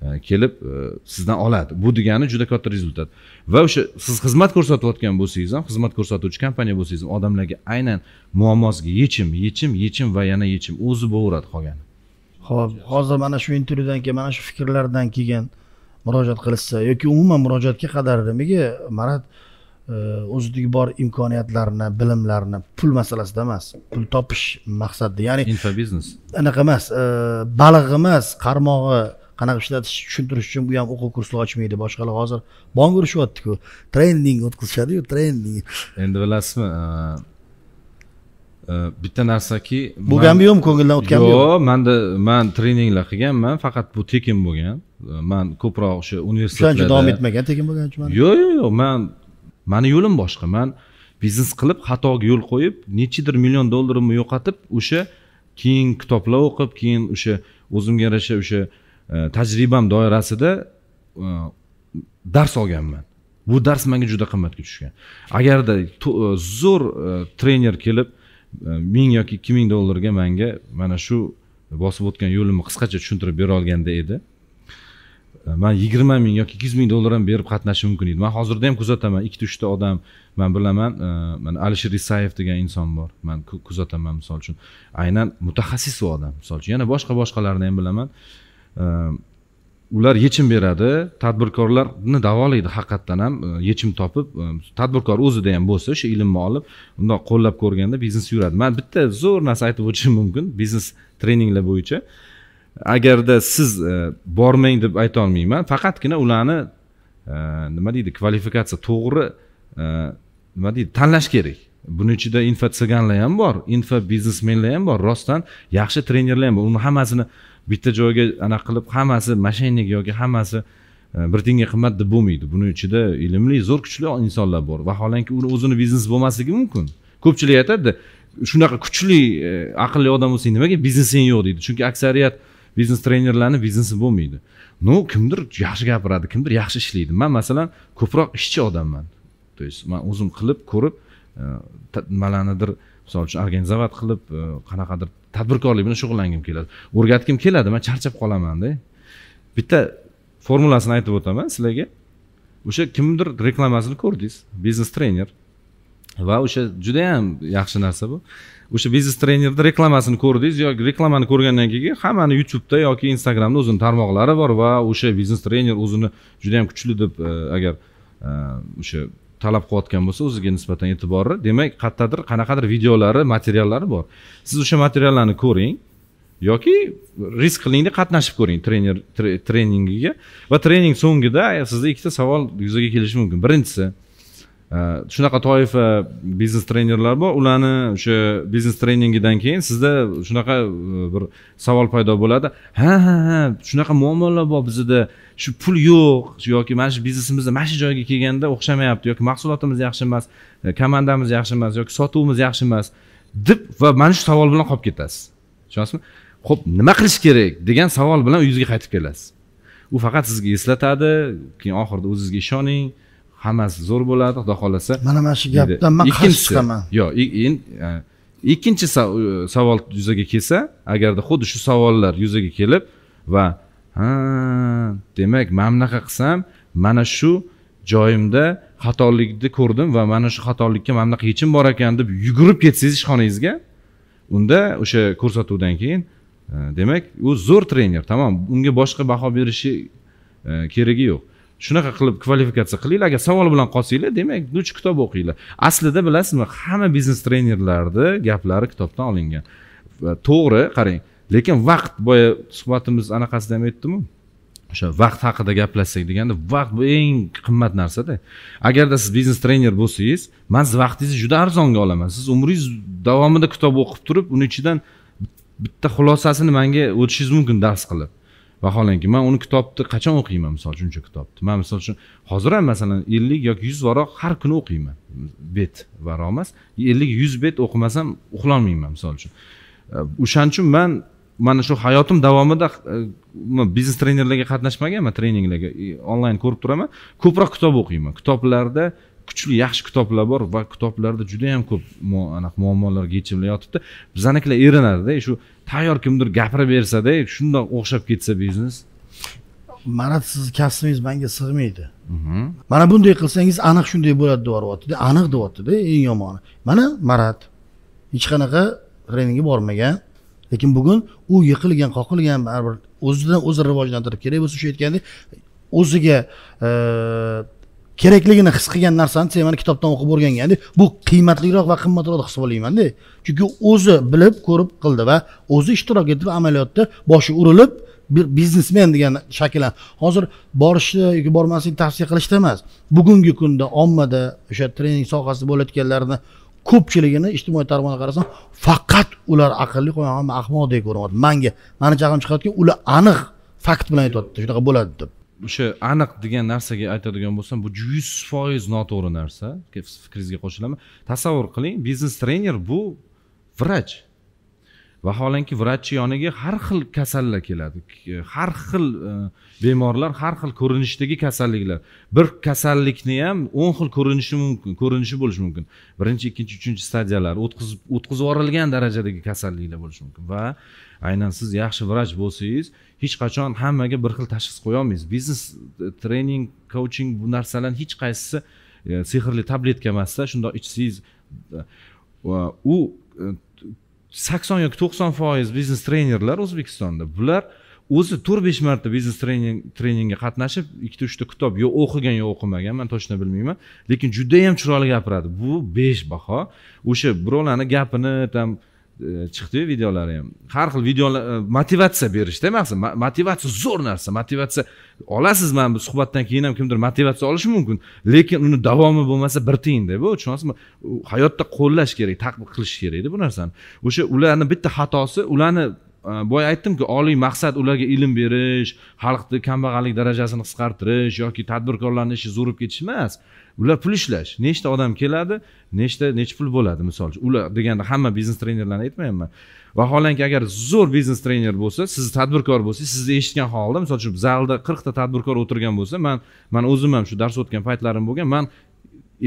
e, kelib e, sizdan oladi bu degani juda katta rezultat va o'sha siz xizmat ko'rsatayotgan bo'lsangiz ham xizmat ko'rsatuvchi kompaniya bo'lsangiz ham odamlarga aynan muammosiga yechim yechim yechim va yana yechim o'zi bo'laveradi qolgani ho'p hozir mana shu intervyudan keyin mana shu fikrlardan keyin murojaat qilishsa yoki umuman murojaatga qadar nimaga marat e, o'zidagi bor imkoniyatlarni bilimlarni pul masalasida emas pul topish maqsadida ya'ni infobiznes anaqa emas e, balig'i emas qarmog'i qanaqa ishlatish tushuntirish uchun bu ham o'quv kurslar ochmaydi boshqalar hozir bong urishyaptiku trening o'tkazishadiyu trening endi bilasizmi e, bitta narsaki bo'lganmi yo'qmi ko'ngildan o'tganmi yo'q manda man treninglar qilganman faqat bu tekin bo'lgan man ko'proq o'sha universitetlarda ishonchi davom etmagan tekin bo'lgani uchun yo'q yo'q yo'q man mani yo'lim boshqa man biznes qilib xatoga yo'l qo'yib nechidir million dollarimni yo'qotib o'sha keyin kitoblar o'qib keyin o'sha o'zimga yarasha o'sha e, tajribam doirasida e, dars olganman bu dars menga juda qimmatga tushgan agarda e, zo'r trener kelib ming yoki ikki ming dollarga manga mana shu bosib o'tgan yo'limni qisqacha tushuntirib bera olganda edi E, man yigirma ming yoki ikki yuz ming dollar ham berib qatnashim mumkin edi man hozirda ham kuzataman ikkita uchta odam man bilaman e, mana alisher isayev degan inson bor man kuzataman misol uchun aynan mutaxassis u odam misol uchun yana boshqa boshqalarni ham bilaman e, ular yechim beradi tadbirkorlarni davolaydi haqiqatdan ham yechim topib tadbirkor o'zida ham bo'lsa o'sha ilmni olib undoq qo'llab ko'rganda biznes yuradi man bitta zo'r narsa aytib o'tishim mumkin biznes treninglar bo'yicha agarda siz e, bormang deb ayta olmayman faqatgina ularni e, nima deydi kvalifikatsiya to'g'ri e, nima deydi tanlash kerak buni ichida info tsiganlar ham bor info biznesmenlar ham bor rostdan yaxshi trenerlar ham bor uni hammasini bitta joyga anaqa qilib hammasi mashinnik yoki hammasi bir tiyinga qimmat deb bo'lmaydi buni ichida ilmli zo'r kuchli insonlar bor vaholanki uni o'zini biznesi bo'lmasligi mumkin ko'pchilik aytadida shunaqa kuchli aqlli odam bo'lsang nimaga biznesing yo'q deydi chunki aksariyat biznes trenerlarni biznesi bo'lmaydi ну kimdir yaxshi gapiradi kimdir yaxshi ishlaydi man masalan ko'proq ishchi odamman то есть man o'zim qilib ko'rib nimalarnidir e, misol uchun organizovat qilib e, qanaqadir tadbirkorlik bilan shug'ullangim keladi o'rgatgim keladi man charchab qolamanda bitta formulasini aytib o'taman sizlarga o'sha kimdir reklamasini ko'rdingiz biznes trener va o'sha juda yam yaxshi narsa bu o'sha biznes trenerni reklamasini ko'rdingiz yoki reklamani ko'rgandan keyin hammani youtubeda yoki instagramda o'zini tarmoqlari bor va o'sha biznes trener o'zini juda yam kuchli deb e, agar e, o'sha talab qilayotgan bo'lsa o'ziga nisbatan e'tiborni demak qayerdadir qanaqadir videolari materiallari bor siz o'sha materiallarni ko'ring yoki risk qilingda qatnashib ko'ring trener treningiga va trening so'ngida sizda ikkita savol yuzaga kelishi mumkin birinchisi Э, shunaqa toifa э, biznes trenerlar bor ularni o'sha biznes treningidan keyin sizda shunaqa e, bir savol paydo bo'ladi ha ha ha shunaqa muammolar bor bizda shu pul yo'q yoki mana shu biznesimizda mana shu joyga kelganda o'xshamayapti yoki mahsulotimiz yaxshi emas e, komandamiz yaxshi emas yoki sotuvimiz yaxshi emas deb va mana shu savol bilan qolib ketasiz tushunasizmi ho'p nima qilish kerak degan savol bilan uyingizga qaytib kelasiz u faqat sizga eslatadi keyin oxirida o'zingizga ishoning hammasi zo'r bo'ladi xudo xohlasa mana mana shu gapdan man qarshi chiqaman yo'q e, ikkinchi savol yuzaga kelsa agarda xuddi shu savollar yuzaga kelib va ha demak mana bunaqa qilsam mana shu joyimda xatolikni ko'rdim va mana shu xatolikka mana bunaqa yechim bor ekan deb yugurib ketsangiz ishxonangizga unda o'sha ko'rsatuvdan keyin e, demak u zo'r trener tamom unga boshqa baho berishi e, keragi yo'q shunaqa qilib kvalifikatsiya qilinglar agar savol bilan qolsanglar demak duch kitob o'qinglar aslida bilasizmi hamma biznes trenerlarni gaplari kitobdan olingan to'g'ri qarang lekin vaqt boya suhbatimiz anaqasida ham aytdimu o'sha vaqt haqida gaplashsak deganda vaqt bu eng qimmat narsada agarda siz biznes trener bo'lsangiz man siz vaqtingizni juda arzonga olaman siz umringiz davomida kitob o'qib turib uni ichidan bitta xulosasini manga o'tishingiz mumkin dars qilib vaholanki man uni kitobni qachon o'qiyman misol uchun uncha kitobni man misol uchun hozir ham masalan ellik yoki yuz varoq har kuni o'qiyman bet varoq emas ellik yuz bet o'qimasam uxlolmayman misol uchun o'shaning uchun man mana shu hayotim davomida e, biznes trenerlarga qatnashmaganman treninglarga e, onlayn ko'rib turaman ko'proq kitob o'qiyman kitoblarda kuchli yaxshi kitoblar bor va kitoblarda juda yam ko'p anaqa muammolarga yechimlar yotibdi bizanikilar erinadida shu tayyor kimdir gapirib bersada shundoq o'xshab ketsa biznes mana sizni kasbingiz manga sig'maydi mhm. mana bunday qilsangiz aniq shunday bo'ladi deyapyaptida aniq deyaptida eng yomoni mana marat hech qanaqa treningga bormagan lekin bugun u yiqilgan qoqilgan baribir o'zidan o'zi rivojlantirib kerak bo'lsa o'sha aytgandek o'ziga kerakligini his qilgan narsani sen mana kitobdan o'qib o'rganganda bu qiymatliroq va qimmatroq hisoblaymanda o'ylaymanda chunki o'zi bilib ko'rib qildi va o'zi ishtirok etib amaliyotda boshi urilib bir biznesmen degan shakllan hozir borishni yoki bormaslikni tavsiya qilishda emas bugungi kunda ommada o'sha trening sohasida bo'layotganlarni ko'pchiligini ijtimoiy tarmoqqa qarasam faqat ular aqlli hamma ahmoqdek ko'rinyapti manga mani jahlim chiqayotgan ular aniq fakt bilan aytyapti shunaqa bo'ladi deb o'sha aniq degan narsaga aytadigan bo'lsam bu yuz foiz noto'g'ri narsa fikringizga qo'shilaman tasavvur qiling biznes trener bu vrach vaholanki vrachni yoniga har xil kasallar keladi har xil e, bemorlar har xil ko'rinishdagi kasalliklar bir kasallikni ham o'n xil ko'rinishi mumkin ko'rinishi bo'lishi mumkin birinchi ikkinchi uchinchi stadiyalar o'tkazib o'tkazib yuborilgan darajadagi kasalliklar bo'lishi mumkin va aynan siz yaxshi vrach bo'lsangiz hech qachon hammaga bir xil tashxis qo'yolmaysiz biznes e, trening kouching bu narsalarni hech qaysisi e, sehrli tabletka emasda shundoq ichsangiz e, u sakson yoki to'qson foiz biznes trenerlar o'zbekistonda bular o'zi to'rt besh marta biznes trening treningga qatnashib ikkita uchta kitob yo o'qigan yo o'qimagan man точно bilmayman lekin judayam chiroyli gapiradi bu besh baho o'sha birovlarni gapini там E, chiqdiyu videolari ham har xil videolar e, motivatsiya berishda maqsad motivatsiya zo'r narsa motivatsiya olasiz mana bu suhbatdan keyin ham kimdir motivatsiya olishi mumkin lekin uni davomi bo'lmasa bir tiyinda bu tushunyapsizmi hayotda qo'llash kerak taqib qilish kerakda bu narsani o'sha ularni bitta xatosi ularni Э, boya aytdimku oliy maqsad ularga ilm berish xalqni kambag'allik darajasini qisqartirish yoki tadbirkorlarni ishi zo'rib ketish emas ular pul ishlash nechta odam keladi nechta necha pul bo'ladi misol uchun ular deganda hamma biznes trenerlarni aytmayapman vaholanki agar zo'r biznes trener bo'lsa siz tadbirkor bo'lsangiz sizni eshitgan holda misol uchun zalda qirqta tadbirkor o'tirgan bo'lsa man man o'zim ham shu dars o'tgan paytlarim bo'lgan man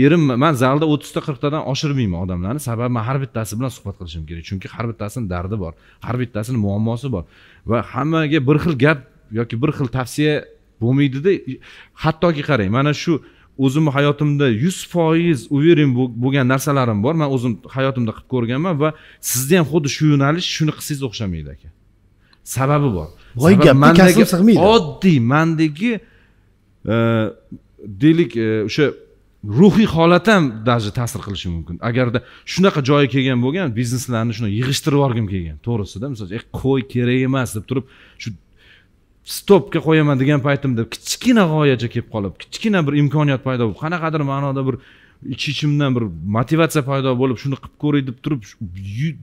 erim man zalda o'ttizta qirqtadan oshirmayman odamlarni sababi man har bittasi bilan suhbat qilishim kerak chunki har bittasini dardi bor har bittasini muammosi bor va hammaga bir xil gap yoki bir xil tavsiya bo'lmaydida hattoki qarang mana shu o'zimni hayotimda yuz foiz уверен bo'lgan narsalarim bor man o'zim hayotimda qilib ko'rganman va sizda ham xuddi shu yo'nalish shuni qilsangiz o'xshamaydi aka sababi bor voy gapga kasb sig'maydi oddiy mandagi e, deylik e, o'sha ruhiy holat ham даже ta'sir qilishi mumkin agarda shunaqa joyga kelgan bo'lgan bizneslarni shuni yig'ishtirib yuborgim kelgan to'g'risida misol uchun eh, qo'y kerak emas deb turib shu stopga qo'yaman degan paytimda kichkina g'oyacha kelib qolib kichkina bir imkoniyat paydo bo'lib qanaqadir ma'noda bir ich ichimdan bir motivatsiya paydo bo'lib shuni qilib ko'ray deb turib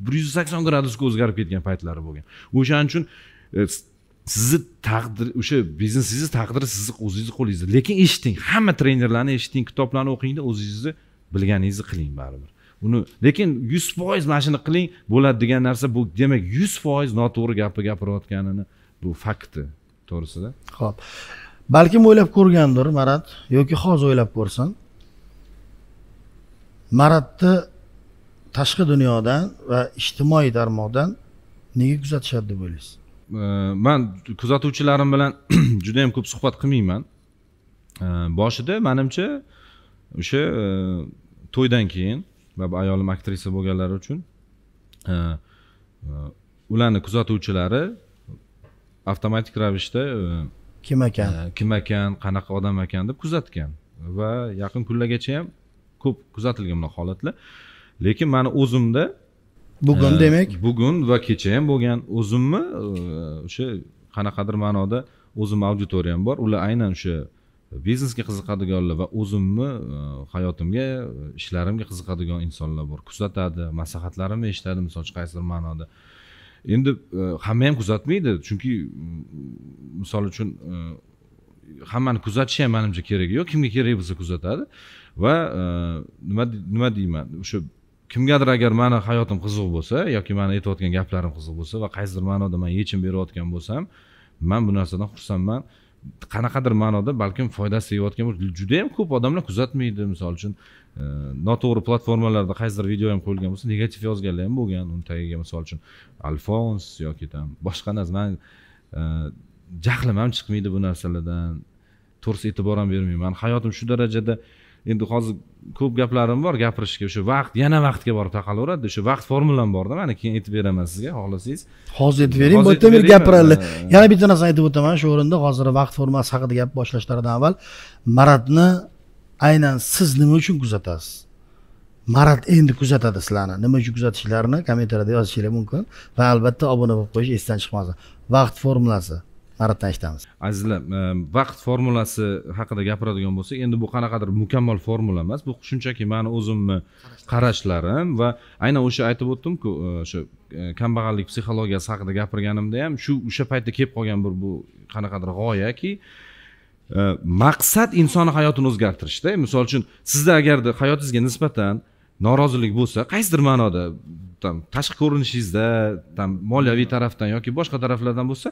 bir yuz sakson gradusga o'zgarib ketgan paytlari bo'lgan o'shaning uchun e, sizni taqdir o'sha biznesingizni taqdiri sizni o'zingizni qo'lingizda lekin eshiting hamma trenerlarni eshiting kitoblarni o'qingda o'zingizni bilganingizni qiling baribir uni lekin yuz foiz mana shuni qiling bo'ladi degan narsa bu demak yuz foiz noto'g'ri gapni gapirayotganini bu fakti to'g'risida ho'p balkim o'ylab ko'rgandir marat yoki hozir o'ylab ko'rsin maratni tashqi dunyodan va ijtimoiy tarmoqdan nega kuzatishadi deb o'ylaysiz Э, man kuzatuvchilarim bilan juda yam ko'p suhbat qilmayman э, boshida manimcha o'sha э, to'ydan keyin va ayolim aktrisa bo'lganlari uchun ularni kuzatuvchilari avtomatik ravishda kim ekan kim ekan qanaqa odam ekan deb kuzatgan va yaqin kunlargacha ham ko'p kuzatilgan bunaqa holatlar lekin mani o'zimda bugun demak bugun va kecha ham bo'lgan o'zimni o'sha qanaqadir ma'noda o'zimni auditoriyam bor ular aynan o'sha biznesga qiziqadiganlar va o'zimni hayotimga ishlarimga qiziqadigan insonlar bor kuzatadi maslahatlarimni eshitadi misol uchun qaysidir ma'noda endi hamma ham kuzatmaydi chunki mm, misol uchun hammani kuzatish ham manimcha keragi yo'q kimga kerak bo'lsa kuzatadi va nima nima deyman o'sha kimgadir agar mani hayotim qiziq bo'lsa yoki mani aytayotgan gaplarim qiziq bo'lsa va qaysidir ma'noda man yechim berayotgan bo'lsam man bu narsadan xursandman qanaqadir ma'noda balkim foydasi tegayotgan juda yam ko'p odamlar kuzatmaydi misol uchun e, noto'g'ri platformalarda qaysidir video ham qo'yilgan bo'lsa negativ yozganlar ham bo'lgan uni tagiga misol uchun alfons yoki там boshqa narsa man e, jahlim ham chiqmaydi bu narsalardan to'g'risi e'tibor ham bermayman hayotim shu darajada endi hozir ko'p gaplarim bor gapirishga o'sha vaqt yana vaqtga borib taqalaveradi o'sha vaqt formulam borda mana keyin aytib beraman sizga xohlasangiz hozir aytib bering mo'tamir gapiradi yana bitta narsani aytib o'taman shu o'rinda hozir vaqt formulasi haqida gap boshlashlaridan avval maratni aynan siz nima uchun kuzatasiz marat endi kuzatadi sizlarni nima uchun kuzatishlarini kommentariyada yozishinglar mumkin va albatta obuna bo'lib qo'yish esdan chiqmasin vaqt formulasi maratdan eshitamiz azizlar e, vaqt formulasi haqida gapiradigan bo'lsak endi bu qanaqadir mukammal formula emas bu shunchaki mani o'zimni qarashlarim va aynan o'sha aytib o'tdimku e, o'sha e, kambag'allik psixologiyasi haqida gapirganimda ham shu o'sha paytda kelib qolgan bir bu qanaqadir g'oyaki maqsad insonni hayotini o'zgartirishda misol uchun sizda agarda hayotingizga nisbatan norozilik bo'lsa qaysidir ma'noda там tashqi ko'rinishingizda там moliyaviy tarafdan yoki boshqa taraflardan bo'lsa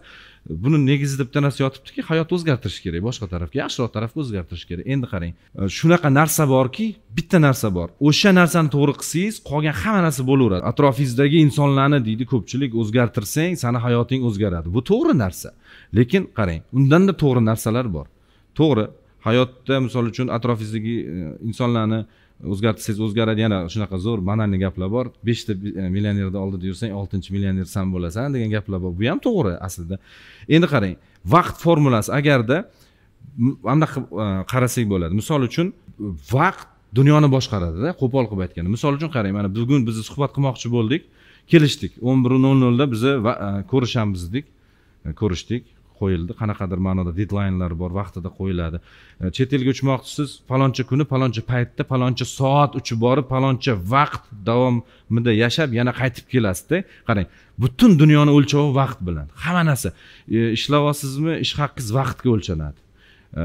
buni negizida bitta narsa yotibdiki hayotni o'zgartirish kerak boshqa tarafga yaxshiroq tarafga o'zgartirish kerak endi qarang e, shunaqa narsa borki bitta narsa bor o'sha narsani to'g'ri qilsangiz qolgan hamma narsa bo'laveradi atrofingizdagi insonlarni deydi ko'pchilik o'zgartirsang sani hayoting o'zgaradi bu to'g'ri narsa lekin qarang undanda to'g'ri narsalar bor to'g'ri hayotda misol uchun atrofingizdagi e, insonlarni o'zgartirsangiz o'zgaradi yana shunaqa zo'r banalniy gaplar bor beshta e, millionerni oldida yursang oltinchi millioner san bo'lasan degan gaplar bor bu ham to'g'ri aslida endi qarang vaqt formulasi agarda mana e, qarasak bo'ladi misol uchun vaqt dunyoni boshqaradida qo'pol qilib aytganda misol uchun qarang mana bugun biz suhbat qilmoqchi bo'ldik kelishdik o'n bir nol nolda bizni e, ko'rishamiz dedik ko'rishdik qo'yildi qanaqadir ma'noda dedlaynlar bor vaqtida qo'yiladi e, chet elga uchmoqchisiz faloncha kuni faloncha paytda falonchi soat uchib borib faloncha vaqt davomida yashab yana qaytib kelasizda qarang butun dunyoni o'lchovi vaqt bilan hamma narsa e, ishlayapsizmi ish haqqingiz vaqtga o'lchanadi e,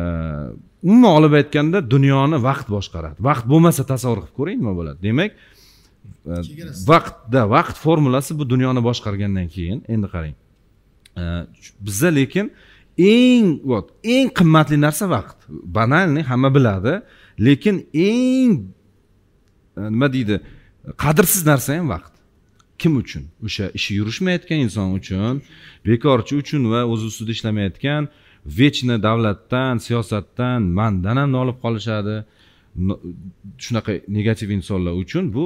umuman olib aytganda dunyoni vaqt boshqaradi vaqt bo'lmasa tasavvur qilib ko'ring nima bo'ladi demak vaqtda vaqt formulasi bu dunyoni boshqargandan keyin endi qarang Э, bizda lekin eng вот eng qimmatli narsa vaqt banalniy hamma biladi lekin eng e, nima deydi qadrsiz narsa ham vaqt kim uchun o'sha ishi yurishmayotgan inson uchun bekorchi uchun va o'z ustida ishlamayotgan вечно davlatdan siyosatdan mandan ham nolib qolishadi shunaqa negativ insonlar uchun bu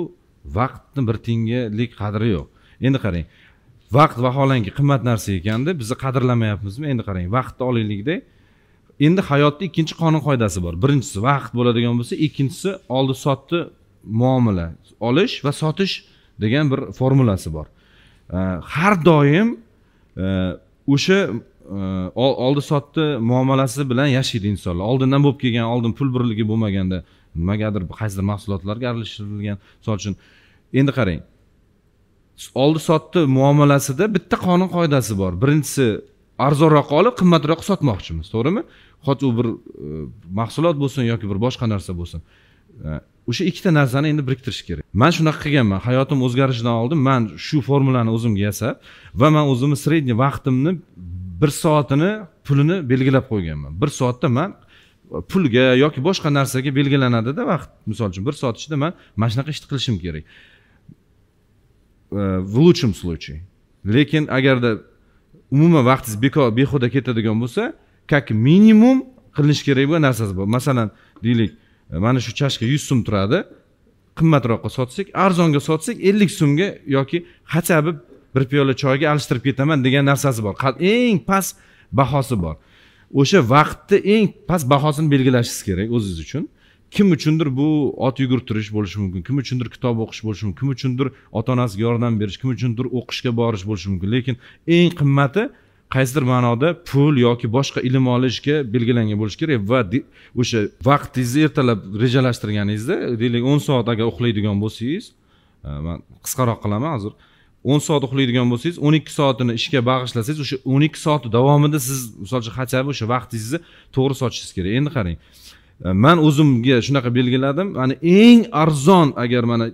vaqtni bir tiyinga qadri yo'q endi qarang vaqt vaholanki qimmat narsa ekanda bizni qadrlamayapmizmi endi qarang vaqtni olaylikda endi hayotda ikkinchi qonun qoidasi bor birinchisi vaqt bo'ladigan bo'lsa ikkinchisi oldi sotdi muomala olish va sotish degan bir formulasi bor har doim o'sha oldi sotdi muomalasi bilan yashaydi insonlar oldindan bo'lib kelgan oldin pul birligi bo'lmaganda nimagadir qaysidir mahsulotlarga aralashtirilgan misol uchun endi qarang oldi sotdi muomalasida bitta qonun qoidasi bor birinchisi arzonroq olib qimmatroq sotmoqchimiz to'g'rimi hozir u bir e, mahsulot bo'lsin yoki bir boshqa narsa bo'lsin e, o'sha ikkita narsani endi biriktirish kerak man shunaqa qilganman hayotim o'zgarishidan oldin man shu formulani o'zimga yasab va man o'zimni средний vaqtimni bir soatini pulini belgilab qo'yganman bir soatda man pulga yoki boshqa narsaga belgilanadida vaqt misol uchun bir soat ichida man mana shunaqa ishni qilishim kerak Э, в лучшем случае lekin agarda umuman vaqtingiz bekor behuda ketadigan bo'lsa как minimum qilinishi kerak bo'lgan narsasi bor masalan deylik mana shu chashka yuz so'm turadi qimmatroqqa sotsak arzonga sotsak ellik so'mga yoki хотя бы bir piyola choyga alishtirib ketaman degan narsasi bor eng past bahosi bor o'sha vaqtni eng past bahosini belgilashingiz kerak o'zingiz uchun kim uchundir bu ot yugurtirish bo'lishi mumkin kim uchundir kitob o'qish bo'lishi mumkin kim uchundir ota onasiga yordam berish kim uchundir o'qishga borish bo'lishi mumkin lekin eng qimmati qaysidir ma'noda pul yoki boshqa ilm olishga belgilangan bo'lishi kerak va o'sha vaqtingizni ertalab rejalashtirganingizda deylik o'n soat agar uxlaydigan bo'lsangiz e, man qisqaroq qilaman hozir o'n soat uxlaydigan bo'lsangiz o'n ikki soatini ishga bag'ishlasangiz o'sha o'n ikki soat davomida siz misol uchun хотя бы o'sha vaqtingizni to'g'ri sochishingiz kerak endi qarang E, man o'zimga shunaqa belgiladim mana eng arzon agar mana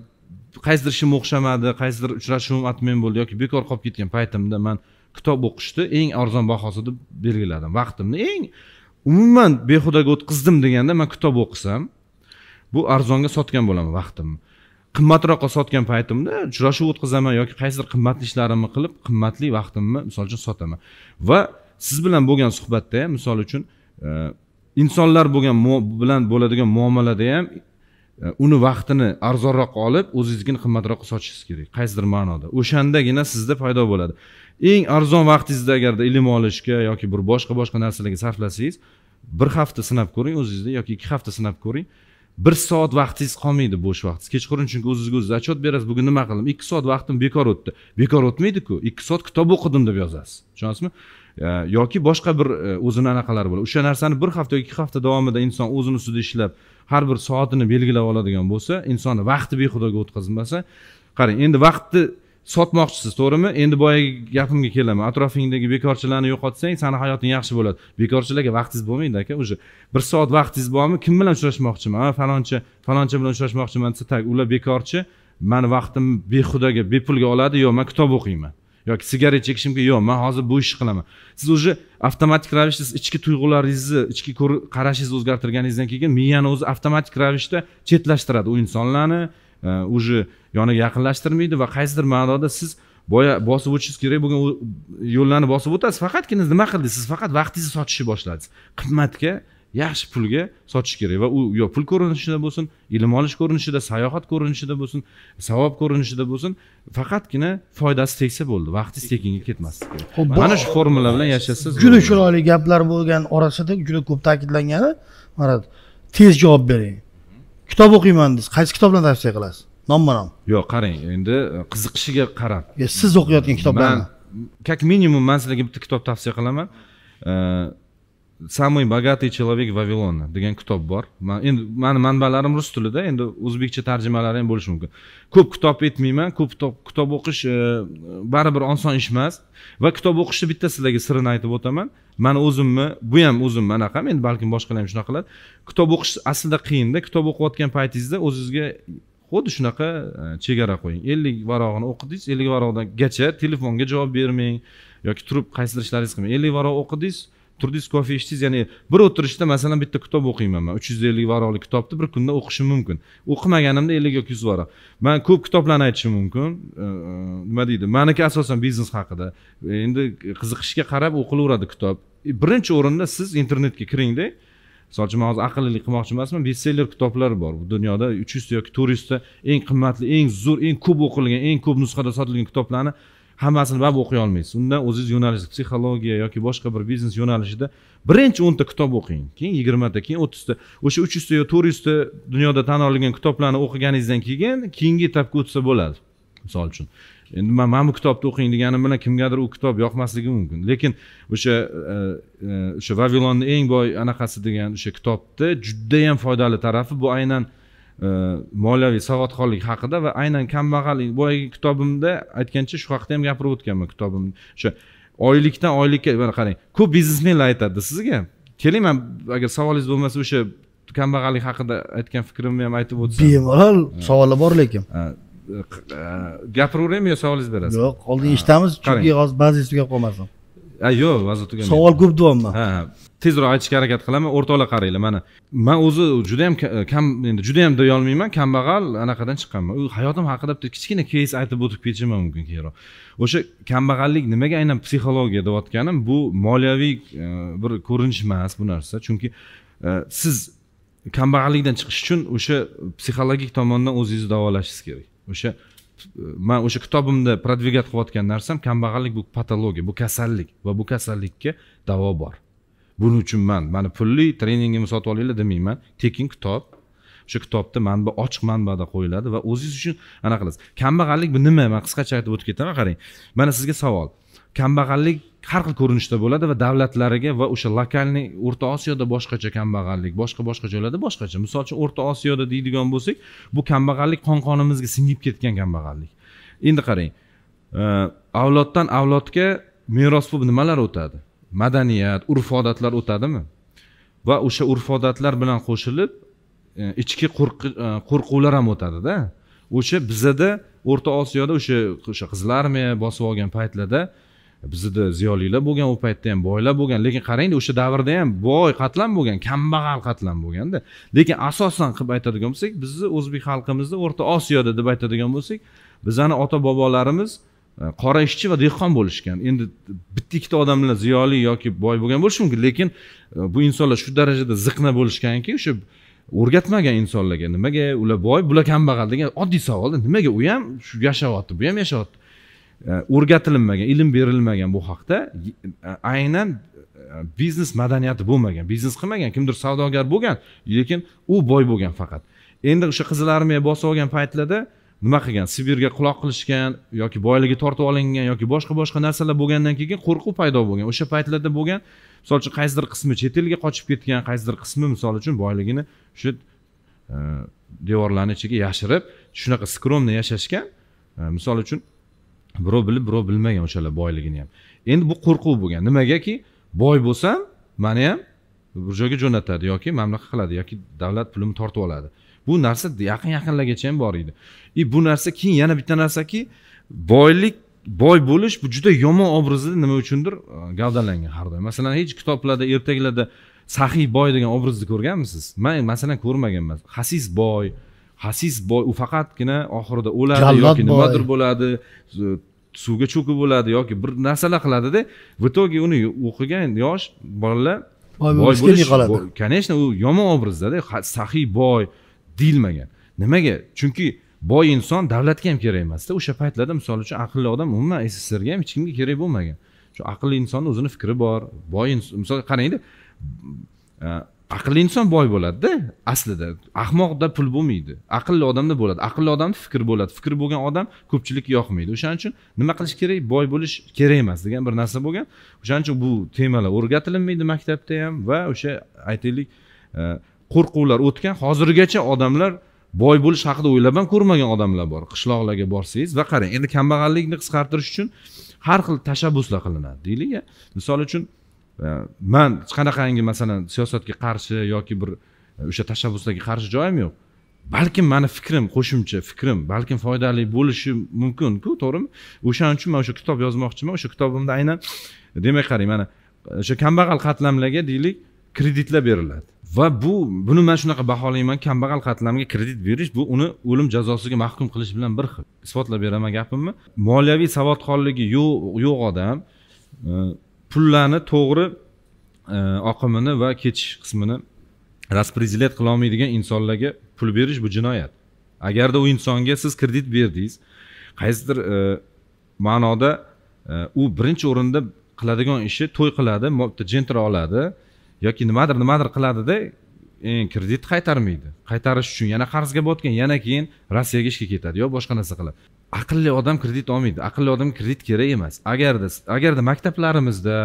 qaysidir ishim o'xshamadi qaysidir uchrashuvim atmen bo'ldi yoki bekor qolib ketgan paytimda man kitob o'qishni eng arzon bahosi deb belgiladim vaqtimni eng umuman behudaga o'tkazdim deganda man kitob o'qisam bu arzonga sotgan bo'laman vaqtimni qimmatroqqa sotgan paytimda uchrashuv o'tkazaman yoki qaysidir qimmatli ishlarimni qilib qimmatli vaqtimni misol uchun sotaman va siz bilan bo'lgan suhbatda ham misol uchun e, insonlar bo'lgan bilan bo'ladigan muomalada ham e, uni vaqtini arzonroq olib o'zingizgina qimmatroq sotishingiz kerak qaysidir ma'noda o'shandagina sizda paydo bo'ladi eng arzon vaqtingizni agarda ilm olishga yoki bir boshqa boshqa narsalarga sarflasangiz bir hafta sinab ko'ring o'zingizni yoki ikki hafta sinab ko'ring bir soat vaqtingiz qolmaydi bo'sh vaqtingiz kechqurun chunki o'zingizga o'zingiz отчет berasiz bugun nima qildim ikki soat vaqtim bekor o'tdi bekor o'tmaydiku ikki soat kitob o'qidim deb yozasiz tushunyapsizmi yoki boshqa bir e, o'zini anaqalari bo'ladi o'sha narsani bir hafta yoki ikki hafta davomida inson o'zini ustida ishlab har bir soatini belgilab oladigan bo'lsa inson vaqti behudaga o'tkazmasa qarang endi vaqtni sotmoqchisiz to'g'rimi endi boyagi gapimga kelaman atrofingdagi bekorchilarni yo'qotsang sani hayoting yaxshi bo'ladi bekorchilarga vaqtingiz bo'lmaydi aka уже bir soat vaqtingiz bormi kim bilan uchrashmoqchiman a falonchi falonchi bilan uchrashmoqchiman desa так ular bekorchi mani vaqtimni behudaga bepulga oladi yo man kitob o'qiyman yoki sigaret chekishim kerak yo'q man hozir bu ishni qilaman siz уже avtomatik ravishda siz ichki tuyg'ularingizni ichki qarashingizni o'zgartirganingizdan keyin miyani o'zi avtomatik ravishda chetlashtiradi u insonlarni уже e, yoniga yaqinlashtirmaydi va qaysidir ma'noda siz boya bosib o'tishingiz kerak bo'lgan yo'llarni bosib o'tasiz faqatgina nima qildingiz siz faqat vaqtingizni sotishni boshladingiz qimmatga yaxshi pulga sotish kerak va u yo pul ko'rinishida bo'lsin ilm olish ko'rinishida sayohat ko'rinishida bo'lsin savob ko'rinishida bo'lsin faqatgina foydasi tegsa bo'ldi vaqtingiz tekinga ketmasligi kerak mana shu formula bilan yashasangiz juda chiroyli gaplar bo'lgan orasida juda ko'p ta'kidlangani marat tez javob bering kitob o'qiyman desiz qaysi kitoblarni tavsiya qilasiz nomma nom yo'q qarang endi e, qiziqishiga qarab siz o'qiyotgan kitoblarni как minimum man sizlarga bitta kitob tavsiya qilaman e, самый богатый человек вавилона degan kitob bor man endi mani manbalarim rus tilida endi o'zbekcha tarjimalari ham bo'lishi mumkin ko'p kitob aytmayman ko'p kitob o'qish э, baribir oson ish emas va kitob o'qishni bitta sizlarga sirini aytib o'taman mani o'zimni bu ham o'zim anaqa endi balkim boshqalar ham shunaqa qiladi kitob o'qish aslida qiyinda kitob o'qiyotgan paytingizda o'zingizga xuddi shunaqa e, chegara qo'ying ellik varog'ini o'qidingiz ellik varog'gacha telefonga javob bermang yoki turib qaysidir ishlaringizni qilmang ellik varog' o'qidingiz turdingiz kofe ichdingiz ya'ni bir o'tirishda masalan bitta kitob o'qiyman man uch yuz ellik varog'lik kitobni bir kunda o'qishim mumkin o'qimaganimda ellik yoki yuz varoq man ko'p kitoblarni aytishim mumkin nima deydi maniki asosan biznes haqida endi qiziqishga qarab o'qilaveradi kitob birinchi o'rinda siz internetga kiringda misol uchun man hozir aqllilik qilmoqchi emasman bestseller kitoblar bor bu dunyoda uch yuzta yoki to'rt yuzta eng qimmatli eng zo'r eng ko'p o'qilgan eng ko'p nusxada sotilgan kitoblarni hammasini baribir o'qiy olmaysiz undan o'zingiz yo'nalish psixologiya yoki boshqa bir biznes yo'nalishida birinchi o'nta kitob o'qing keyin yigirmata keyin o'ttizta o'sha uch yuzta yo to'rt yuzta dunyoda tan olingan kitoblarni o'qiganingizdan keyin keyingi etapga o'tsa bo'ladi misol uchun endi man mana bu kitobni o'qing deganim bilan kimgadir u kitob yoqmasligi mumkin lekin o'sha e, e, o'sha vavilonni eng boy anaqasi degan o'sha kitobni judayam foydali tarafi bu aynan Э, moliyaviy savodxonlik haqida va aynan kambag'allik boyagi kitobimda aytgancha shu haqida ham gapirib o'tganman kitobim o'sha oylikdan oylikka mana qarang ko'p biznesmenlar aytadi sizga keling man agar savolingiz bo'lmasa o'sha kambag'allik haqida aytgan fikrimni ham aytib o'tsam bemalol savollar bor lekin e, gapiraveraymi yo savolingiz berasiz yo'q oldin eshitamiz chunki hozir ba'zi tugab qolmasin yo'q vazo tugamagan savol ko'p deyapman ha tezroq aytishga harakat qilaman o'rtoqlar qaranglar mana man o'zi juda ham kam endi juda ham deyolmayman kambag'al anaqadan chiqqanman u hayotim haqida bitta kichkina keys aytib o'tib ketishim mumkin keyinroq o'sha kambag'allik nimaga aynan psixologiya deyotganim bu moliyaviy e, bir ko'rinish emas bu narsa chunki e, siz kambag'allikdan chiqish uchun o'sha psixologik tomondan o'zingizni davolashingiz kerak o'sha man o'sha kitobimda продвигать qilayotgan narsam kambag'allik bu patologiya bu kasallik va bu kasallikka davo bor buning uchun man mana pulli treningimni sotib olinglar demayman tekin kitob o'sha kitobni manba ochiq manbada qo'yiladi va o'zingiz uchun anaqa qilasiz kambag'allik bu nima man qisqacha aytib o'tib ketaman qarang mana sizga savol kambag'allik har xil ko'rinishda bo'ladi va davlatlariga va o'sha lokalniy o'rta osiyoda boshqacha kambag'allik boshqa boshqa joylarda boshqacha misol uchun o'rta osiyoda deydigan bo'lsak bu kambag'allik qon qonimizga singib ketgan kambag'allik endi qarang e, avloddan avlodga bo'lib nimalar o'tadi madaniyat urf odatlar o'tadimi va o'sha urf odatlar bilan qo'shilib e, ichki e, qo'rquvlar ham o'tadida o'sha bizada o'rta osiyoda o'sha o'sha qizil armiya bosib olgan paytlarda bizada ziyolilar bo'lgan u paytda ham boylar bo'lgan lekin qarangda o'sha davrda ham boy qatlam bo'lgan kambag'al qatlam bo'lganda lekin asosan qilib aytadigan bo'lsak bizni o'zbek xalqimizni o'rta osiyoda deb aytadigan bo'lsak bizani ota bobolarimiz Э, qora ishchi va dehqon bo'lishgan endi bitta ikkita odam bilan ziyoli yoki boy bo'lgan bo'lishi mumkin lekin e, bu insonlar shu darajada ziqna bo'lishganki o'sha o'rgatmagan insonlarga nimaga ular boy bular kambag'al degan oddiy savolda nimaga u ham shu yashayapti bu ham yashayapti e, o'rgatilinmagan ilm berilmagan bu haqda e, aynan biznes madaniyati bo'lmagan biznes qilmagan kimdir savdogar bo'lgan lekin u boy bo'lgan faqat endi o'sha qizil armiya bosib olgan paytlarda nima qilgan sibirga quloq qilishgan yoki boyligi tortib olingan yoki boshqa boshqa narsalar bo'lgandan keyin qo'rquv paydo bo'lgan o'sha paytlarda bo'lgan misol uchun qaysidir qismi chet elga qochib ketgan qaysidir qismi misol uchun boyligini shu e, devorlarni ichiga yashirib shunaqa skromno yashashgan e, misol uchun birov bilib birov bilmagan o'shalar boyligini ham endi bu qo'rquv bo'lgan nimagaki boy bo'lsam mani ham bir joyga jo'natadi yoki bunaqa qiladi yoki davlat pulimni tortib oladi bu narsa yaqin yaqinlargacha ham bor edi и bu narsa keyin yana bitta narsaki boylik boy bo'lish bu juda yomon obrazda nima uchundir gavdalangan har doim masalan hech kitoblarda ertaklarda sahiy boy degan obrazni ko'rganmisiz man masalan ko'rmaganman hasis boy hasis boy u faqatgina oxirida o'ladi yoki nimadir bo'ladi suvga cho'kib o'ladi yoki bir narsalar qiladida в итоге uni o'qigan yosh bolalar boy bo'lish конечно u yomon obrazdada saxiy boy deyilmagan nimaga chunki boy inson davlatga ham kerak emasda o'sha paytlarda misol uchun aqlli odam umuman sssrga ham hech kimga kerak bo'lmagan shu aqlli insonni o'zini fikri bor boy misol qarangda aqlli inson boy bo'ladida aslida ahmoqda pul bo'lmaydi aqlli odamda bo'ladi aqlli odamda fikr bo'ladi fikr bo'lgan odam ko'pchilikka yoqmaydi o'shaning uchun nima qilish kerak boy bo'lish kerak emas degan bir narsa bo'lgan o'shaning uchun bu temalar o'rgatilinmaydi maktabda ham va o'sha aytaylik qo'rquvlar o'tgan hozirgacha odamlar boy bo'lish haqida o'ylab ham ko'rmagan odamlar bor qishloqlarga borsangiz va qarang endi kambag'allikni qisqartirish uchun har xil tashabbuslar qilinadi deylik misol uchun e, man hech qanaqangi masalan siyosatga qarshi yoki bir e, o'sha tashabbuslarga qarshi joyim yo'q balkim mani fikrim qo'shimcha fikrim balkim foydali bo'lishi mumkinku to'g'rimi o'shaning uchun man o'sha kitob yozmoqchiman o'sha kitobimda aynan e, demak qarang mana o'sha kambag'al qatlamlarga deylik kreditlar beriladi va bu buni man shunaqa baholayman kambag'al qatlamga kredit berish bu uni o'lim jazosiga mahkum qilish bilan bir xil isbotlab beraman gapimni moliyaviy savodxonligi yo'q yo'q odam pullarni to'g'ri e, oqimini va ketish qismini распределять qilolmaydigan insonlarga pul berish bu jinoyat agarda u insonga siz kredit berdingiz qaysidir e, ma'noda e, u birinchi o'rinda qiladigan ishi to'y qiladi bitta jentr oladi yoki nimadir nimadir qiladida e, kredit qaytarmaydi qaytarish uchun yana qarzga botgan yana keyin rossiyaga ishga ketadi yo boshqa narsa qiladi aqlli odam kredit olmaydi aqlli odamga kredit kerak emas agarda agarda maktablarimizda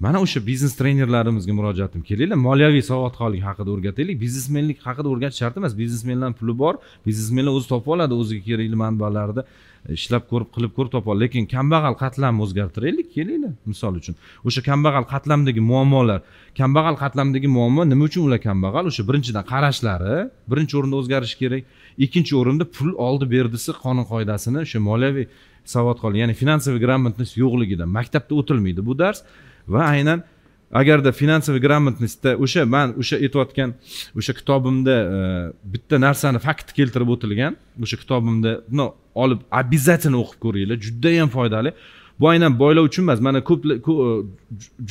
mana o'sha biznes trenerlarimizga murojaatim kelinglar moliyaviy savodxonlik haqida o'rgataylik biznesmenlik haqida o'rgatish shart emas biznesmenlar puli bor biznesmenlar o'zi topib oladi o'ziga kerakli manbalarni e, ishlab ko'rib qilib ko'rib topadi lekin kambag'al qatlamni o'zgartiraylik kelinglar misol uchun o'sha kambag'al qatlamdagi muammolar kambag'al qatlamdagi muammo nima uchun ular kambag'al o'sha birinchidan qarashlari birinchi o'rinda o'zgarishi kerak ikkinchi o'rinda pul oldi berdisi qonun qoidasini o'sha moliyaviy savodxonlik ya'ni finansoviy gramotnost yo'qligidan maktabda o'tilmaydi bu dars va aynan agarda finansoviy gramotnostda o'sha man o'sha aytayotgan o'sha kitobimda e, bitta narsani fakt keltirib o'tilgan o'sha kitobimda buni olib обязательно o'qib ko'ringlar judayam foydali bu aynan boylar uchun emas mana ko'p e,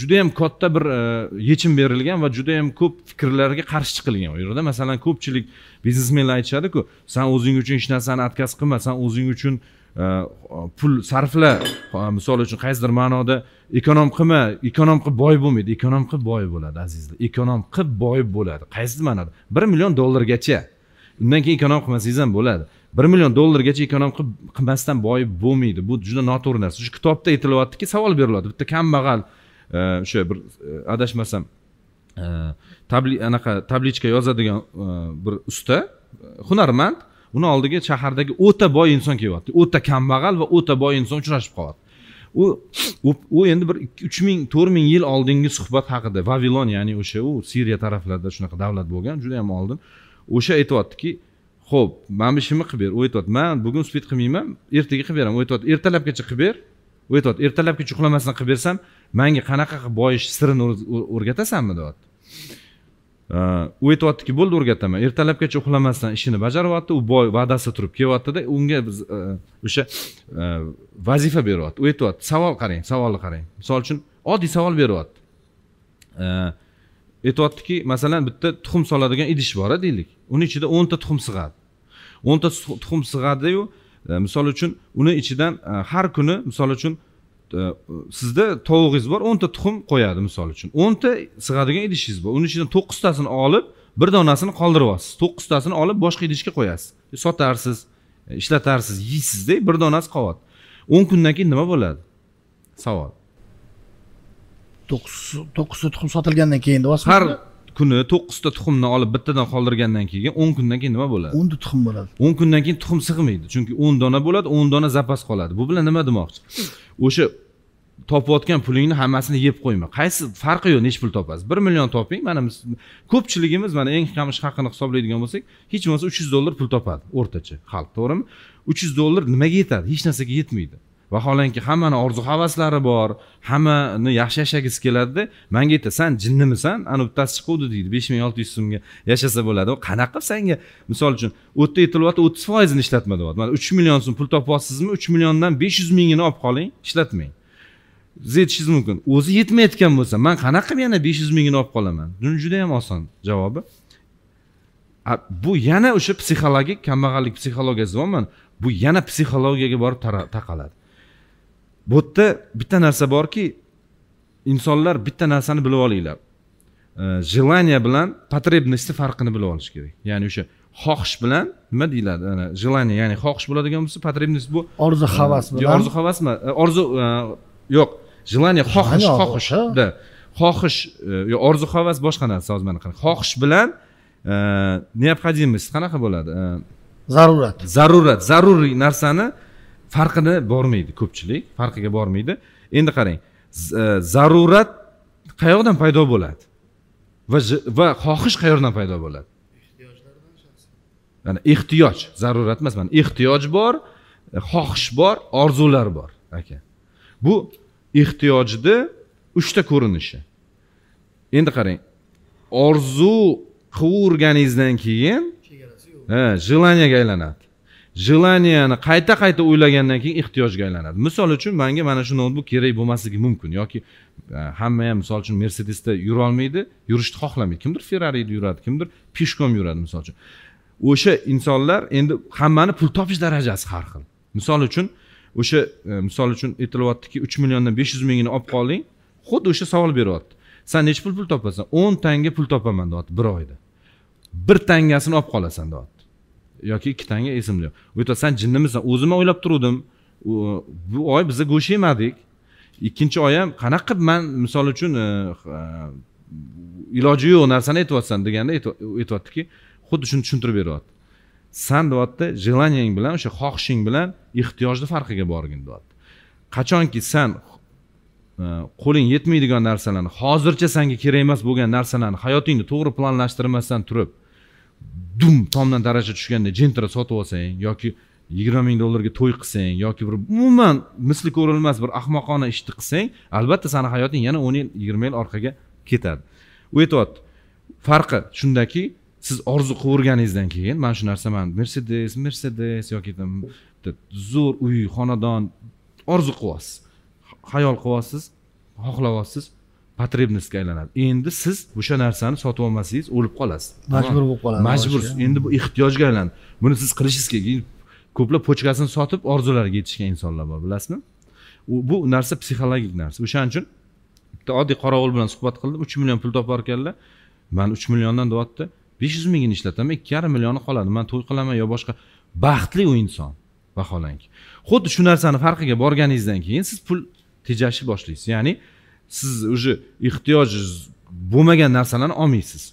judayam katta bir e, yechim berilgan va judayam ko'p fikrlarga qarshi chiqilgan u yerda masalan ko'pchilik biznesmenlar aytishadiku san o'zing uchun hech narsani отказ qilma san o'zing uchun pul sarfla misol uchun qaysidir ma'noda ekonom qilma ekonom qilib boy bo'lmaydi ekonom qilib boy bo'ladi azizlar ekonom qilib boy bo'ladi qaysi ma'noda bir million dollargacha undan keyin ekonom qilmasangiz ham bo'ladi bir million dollargacha ekonom qilib qilmasdan boy bo'lmaydi bu juda noto'g'ri narsa shu kitobda aytilyaptiki savol beriladi bitta kambag'al э, o'sha bir э, adashmasam э, anaqa tablichka yozadigan bir usta hunarmand uni oldiga shahardagi o'ta boy inson kelyapti o'ta kambag'al va o'ta boy inson uchrashib qolyapti u u endi bir uch ming to'rt ming yil oldingi suhbat haqida vavilon ya'ni o'sha u siriya taraflarida shunaqa davlat bo'lgan juda yam oldin o'sha aytyaptiki ho'p mana bu ishimni qilib ber u aytyapti man bugun spid qilmayman ertaga qilib beraman u aytyapti ertalabgacha qilib ber u aytyapti ertalabgacha uxlamasdan qilib bersam manga qanaqa qilib boyish sirini o'rgatasanmi deyapti Э, u aytyaptiki bo'ldi o'rgataman ertalabgacha uxlamasdan ishini bajaryapti u boy va'dasi turib kelyaptida unga biz e, o'sha e, vazifa beryapti u aytyapti savol qarang savolni qarang misol uchun oddiy savol beryapti e, aytyaptiki masalan bitta tuxum soladigan idish bora deylik uni ichida o'nta tuxum sig'adi o'nta tuxum sig'adiyu misol uchun uni ichidan har kuni misol uchun sizda tovug'ingiz bor o'nta tuxum qo'yadi misol uchun o'nta sig'adigan idishingiz bor uni ichidan to'qqiztasini olib bir donasini qoldirib olasiz to'qqiztasini olib boshqa idishga qo'yasiz e, sotarsiz e, ishlatarsiz yeysizda bir donasi qolyapti o'n kundan keyin nima bo'ladi savol to'qqizta tuxum sotilgandan keyin deyapsizmi har kuni to'qqizta tuxumni olib bittadan qoldirgandan keyin o'n kundan keyin nima bo'ladi o'nta tuxum bo'ladi o'n kundan keyin tuxum sig'maydi chunki o'n dona bo'ladi o'n dona zapas qoladi bu bilan nima demoqchi o'sha topayotgan pulingni hammasini yeb qo'yma qaysi farqi yo'q necha pul topasiz bir million toping mana ko'pchiligimiz mana eng kam ish haqini hisoblaydigan bo'lsak hech bo'lmasa uch yuz dollar pul topadi o'rtacha xalq to'g'rimi uch yuz dollar nimaga yetadi hech narsaga yetmaydi vaholanki hammani orzu havaslari bor hammani yaxshi yashagisi keladida manga aytadi san jinnimisan anavi bittasi chiquvdi deydi besh ming olti yuz so'mga yashasa bo'ladi qanaqa qilib sanga misol uchun o'tda aytilyapti o'ttiz foizini ishlatma deyapti mana uch million so'm pul topyapsizmi uch milliondan besh yuz mingini olib qoling ishlatmang siz aytishingiz mumkin o'zi yetmayotgan bo'lsa man qanaqa qilib yana besh yuz mingini olib qolaman buni juda yam oson javobi bu yana o'sha psixologik kambag'allik psixologiyasi bormi bu yana psixologiyaga borib taqaladi bu yerda bitta narsa borki insonlar bitta narsani bilib olinglar желание e, bilan потребностьni farqini bilib olish kerak ya'ni o'sha xohish bilan nima deyiladi желание ya'ni xohish bo'ladigan bo'lsa потребность bu e, e, orzu havas bilan orzu havasmi orzu yo'q желание xohish xohish да xohish e, yo orzu havas boshqa narsa hozir mana qarang xohish bilan необходимость e, qanaqa bo'ladi e, zarurat zarurat zaruriy narsani farqini bormaydi ko'pchilik farqiga bormaydi endi qarang zarurat qayoqdan paydo bo'ladi va va xohish qayerdan paydo bo'ladi mana ehtiyoj zarurat emas mana ehtiyoj bor xohish bor orzular bor aka bu ehtiyojni uchta ko'rinishi endi qarang orzu qilaverganingizdan keyin ha желаниеga aylanadi желанияni qayta qayta o'ylagandan keyin ehtiyojga aylanadi misol uchun manga mana shu noutbuk kerak bo'lmasligi mumkin yoki e, hamma ham misol uchun mercedesda yurolmaydi yurishni xohlamaydi kimdir ferrarida yuradi kimdir peshkom yuradi misol uchun o'sha insonlar endi hammani pul topish darajasi har xil misol uchun o'sha e, misol uchun aytilyaptiki uch milliondan besh yuz mingini olib qoling xuddi o'sha savol beryapti san nechi pul pul topasan o'n tanga pul topaman deyapti bir oyda bir tangasini olib qolasan deyapti yoki ikki tanga esimda yo'q u aytadi san jinnimisan o'zim ham o'ylab turuvdim bu oy biza go'sht yemadik ikkinchi oy ham qanaqa qilib man misol uchun e, e, iloji yo'q narsani aytyapsan deganda aytyaptiki xuddi shuni tushuntirib beryapti san deyapti желаниyang bilan o'sha xohishing bilan ehtiyojni farqiga borgin deyapti qachonki san e, qo'ling yetmaydigan narsalarni hozircha sanga kerak emas bo'lgan narsalarni hayotingni to'g'ri planlashtirmasdan turib dum tomdan daraja tushganda jentra sotib olsang yoki yigirma ming dollarga to'y qilsang yoki bir umuman misli ko'rilmas bir ahmoqona ishni qilsang albatta sani hayoting yana o'n yil yigirma yil orqaga ketadi u aytyapti farqi shundaki siz orzu qilaverganingizdan keyin mana shu narsa man mercedes mercedes yoki bitta zo'r uy xonadon orzu qilyapsiz xayol qilyapsiz xohlayapsiz потребностьga aylanadi endi siz o'sha narsani sotib olmasangiz o'lib qolasiz majbur bo'lib qoladi majbur endi bu ehtiyojga aylandi buni siz qilishingiz kerak ko'plab pochkasini sotib orzulariga yetishgan insonlar bor bilasizmi bu narsa psixologik narsa o'shaning uchun bitta oddiy qorovul bilan suhbat qildim uch million pul topar ekanlar man uch milliondan deyapti besh yuz mingini ishlataman ikki yarim millioni qoladi man to'y qilaman yo boshqa baxtli u inson vaholanki xuddi shu narsani farqiga borganingizdan keyin siz pul tejashni boshlaysiz ya'ni siz уже ehtiyojingiz bo'lmagan narsalarni olmaysiz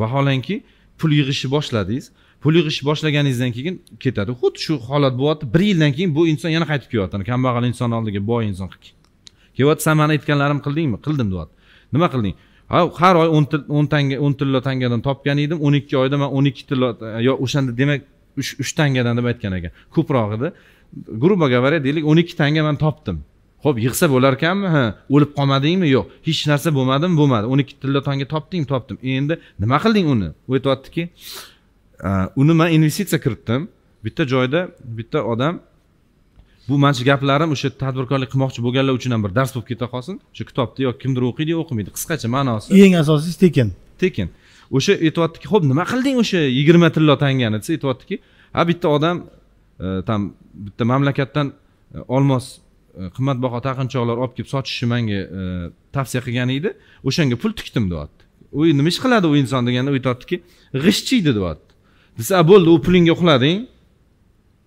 vaholanki pul yig'ishni boshladingiz pul yig'ishni boshlaganingizdan keyin ketadi xuddi shu holat bo'lyapti bir yildan keyin bu inson yana qaytib kelyapti kambag'al inson oldiga boy inson kelyapti san mani aytganlarimni qildingmi qildim deyapti nima qilding ha har oy o'n tanga o'n tilla tangadan topgan edim o'n ikki oyda man o'n ikki tilla e, yo o'shanda demak uch tangadan deb aytgan ekan ko'proq edi грубо говоря deylik o'n ikki tanga man topdim ho'p yig'sa bo'larkanmi ha o'lib qolmadingmi yo'q hech narsa bo'lmadimi bo'lmadi o'n ikki tilla tanga topdingmi topdim endi nima qilding uni u aytyaptiki e, uni man investitsiya kiritdim bitta joyda bitta odam bu mana shu gaplarim o'sha tadbirkorlik qilmoqchi bo'lganlar uchun ham bir dars bo'lib keta qolsin o'sha kitobni yo kimdir o'qiydi yo o'qimaydi qisqacha ma'nosi eng asosiysi tekin tekin o'sha aytyaptiki ho'p nima qilding o'sha yigirma tillo tangani desa aytyaptiki ha bitta odam там e, bitta mamlakatdan e, olmos e, qimmatbaho taqinchoqlar olib kelib sotishni manga tavsiya qilgan edi o'shanga pul tikdim deyapti u nima ish qiladi u inson deganda u aytyaptiki g'ishtchiydi deyapti desa bo'ldi u pulingga uxlading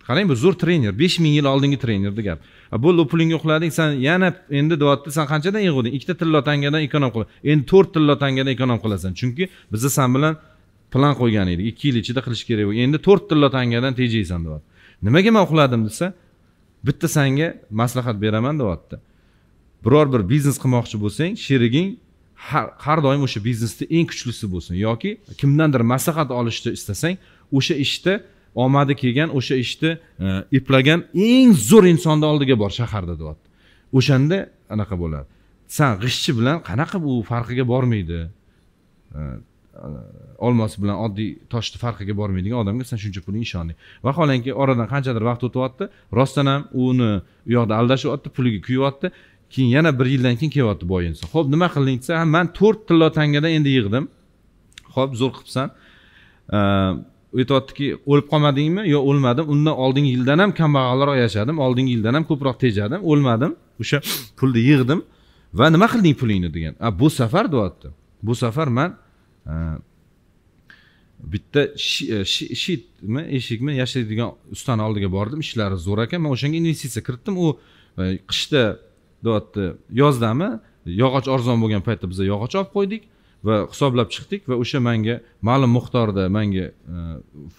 qarang bu zo'r trener besh ming yil oldingi trenerni gap bo'ldi pulingga uxlading san yana endi deyapti san qanchadan yig'uvding ikkita tillo tangadan ekonom qil endi to'rt tillo tangadan ekonom qilasan chunki biza san bilan plan qo'ygan edik ikki yil ichida qilish kerak bo'lgan endi to'rt tillo tangadan tejaysan deyapti nimaga man uxladim desa bitta sanga maslahat beraman deyapti biror bir biznes qilmoqchi bo'lsang sheriging har, doim o'sha biznesni eng kuchlisi bo'lsin yoki kimdandir maslahat olishni istasang o'sha ishda işte, omadi kelgan o'sha ishni eplagan eng zo'r insonni oldiga bor shaharda deyapti o'shanda anaqa bo'ladi san g'ishchi bilan qanaqa bu farqiga bormaydi e, olmos bilan oddiy toshni farqiga bormaydigan odamga san shuncha puling ishonding vaholanki oradan qanchadir vaqt o'tyapti rostdan ham uni u yoqda aldashyapti puliga kuyyapti keyin yana bir yildan keyin kelyapti boy inson ho'p nima qilding desa man to'rt tilla tangadan endi yig'dim ho'p zo'r qilibsan e, aytyaptiki o'lib qolmadingmi yo'q o'lmadim undan oldingi yildan ham kambag'alroq yashadim oldingi yildan ham ko'proq tejadim o'lmadim o'sha pulni yig'dim va nima qilding pulingni degan a bu safar deyapti bu safar man bitta e, shitmi eshikmi yashaydigan ustani oldiga bordim ishlari zo'r ekan man o'shanga investitsiya kiritdim u e, qishda deyapti yozdami yog'och arzon bo'lgan paytda biza yog'och olib qo'ydik va hisoblab chiqdik va o'sha manga ma'lum miqdorda manga e,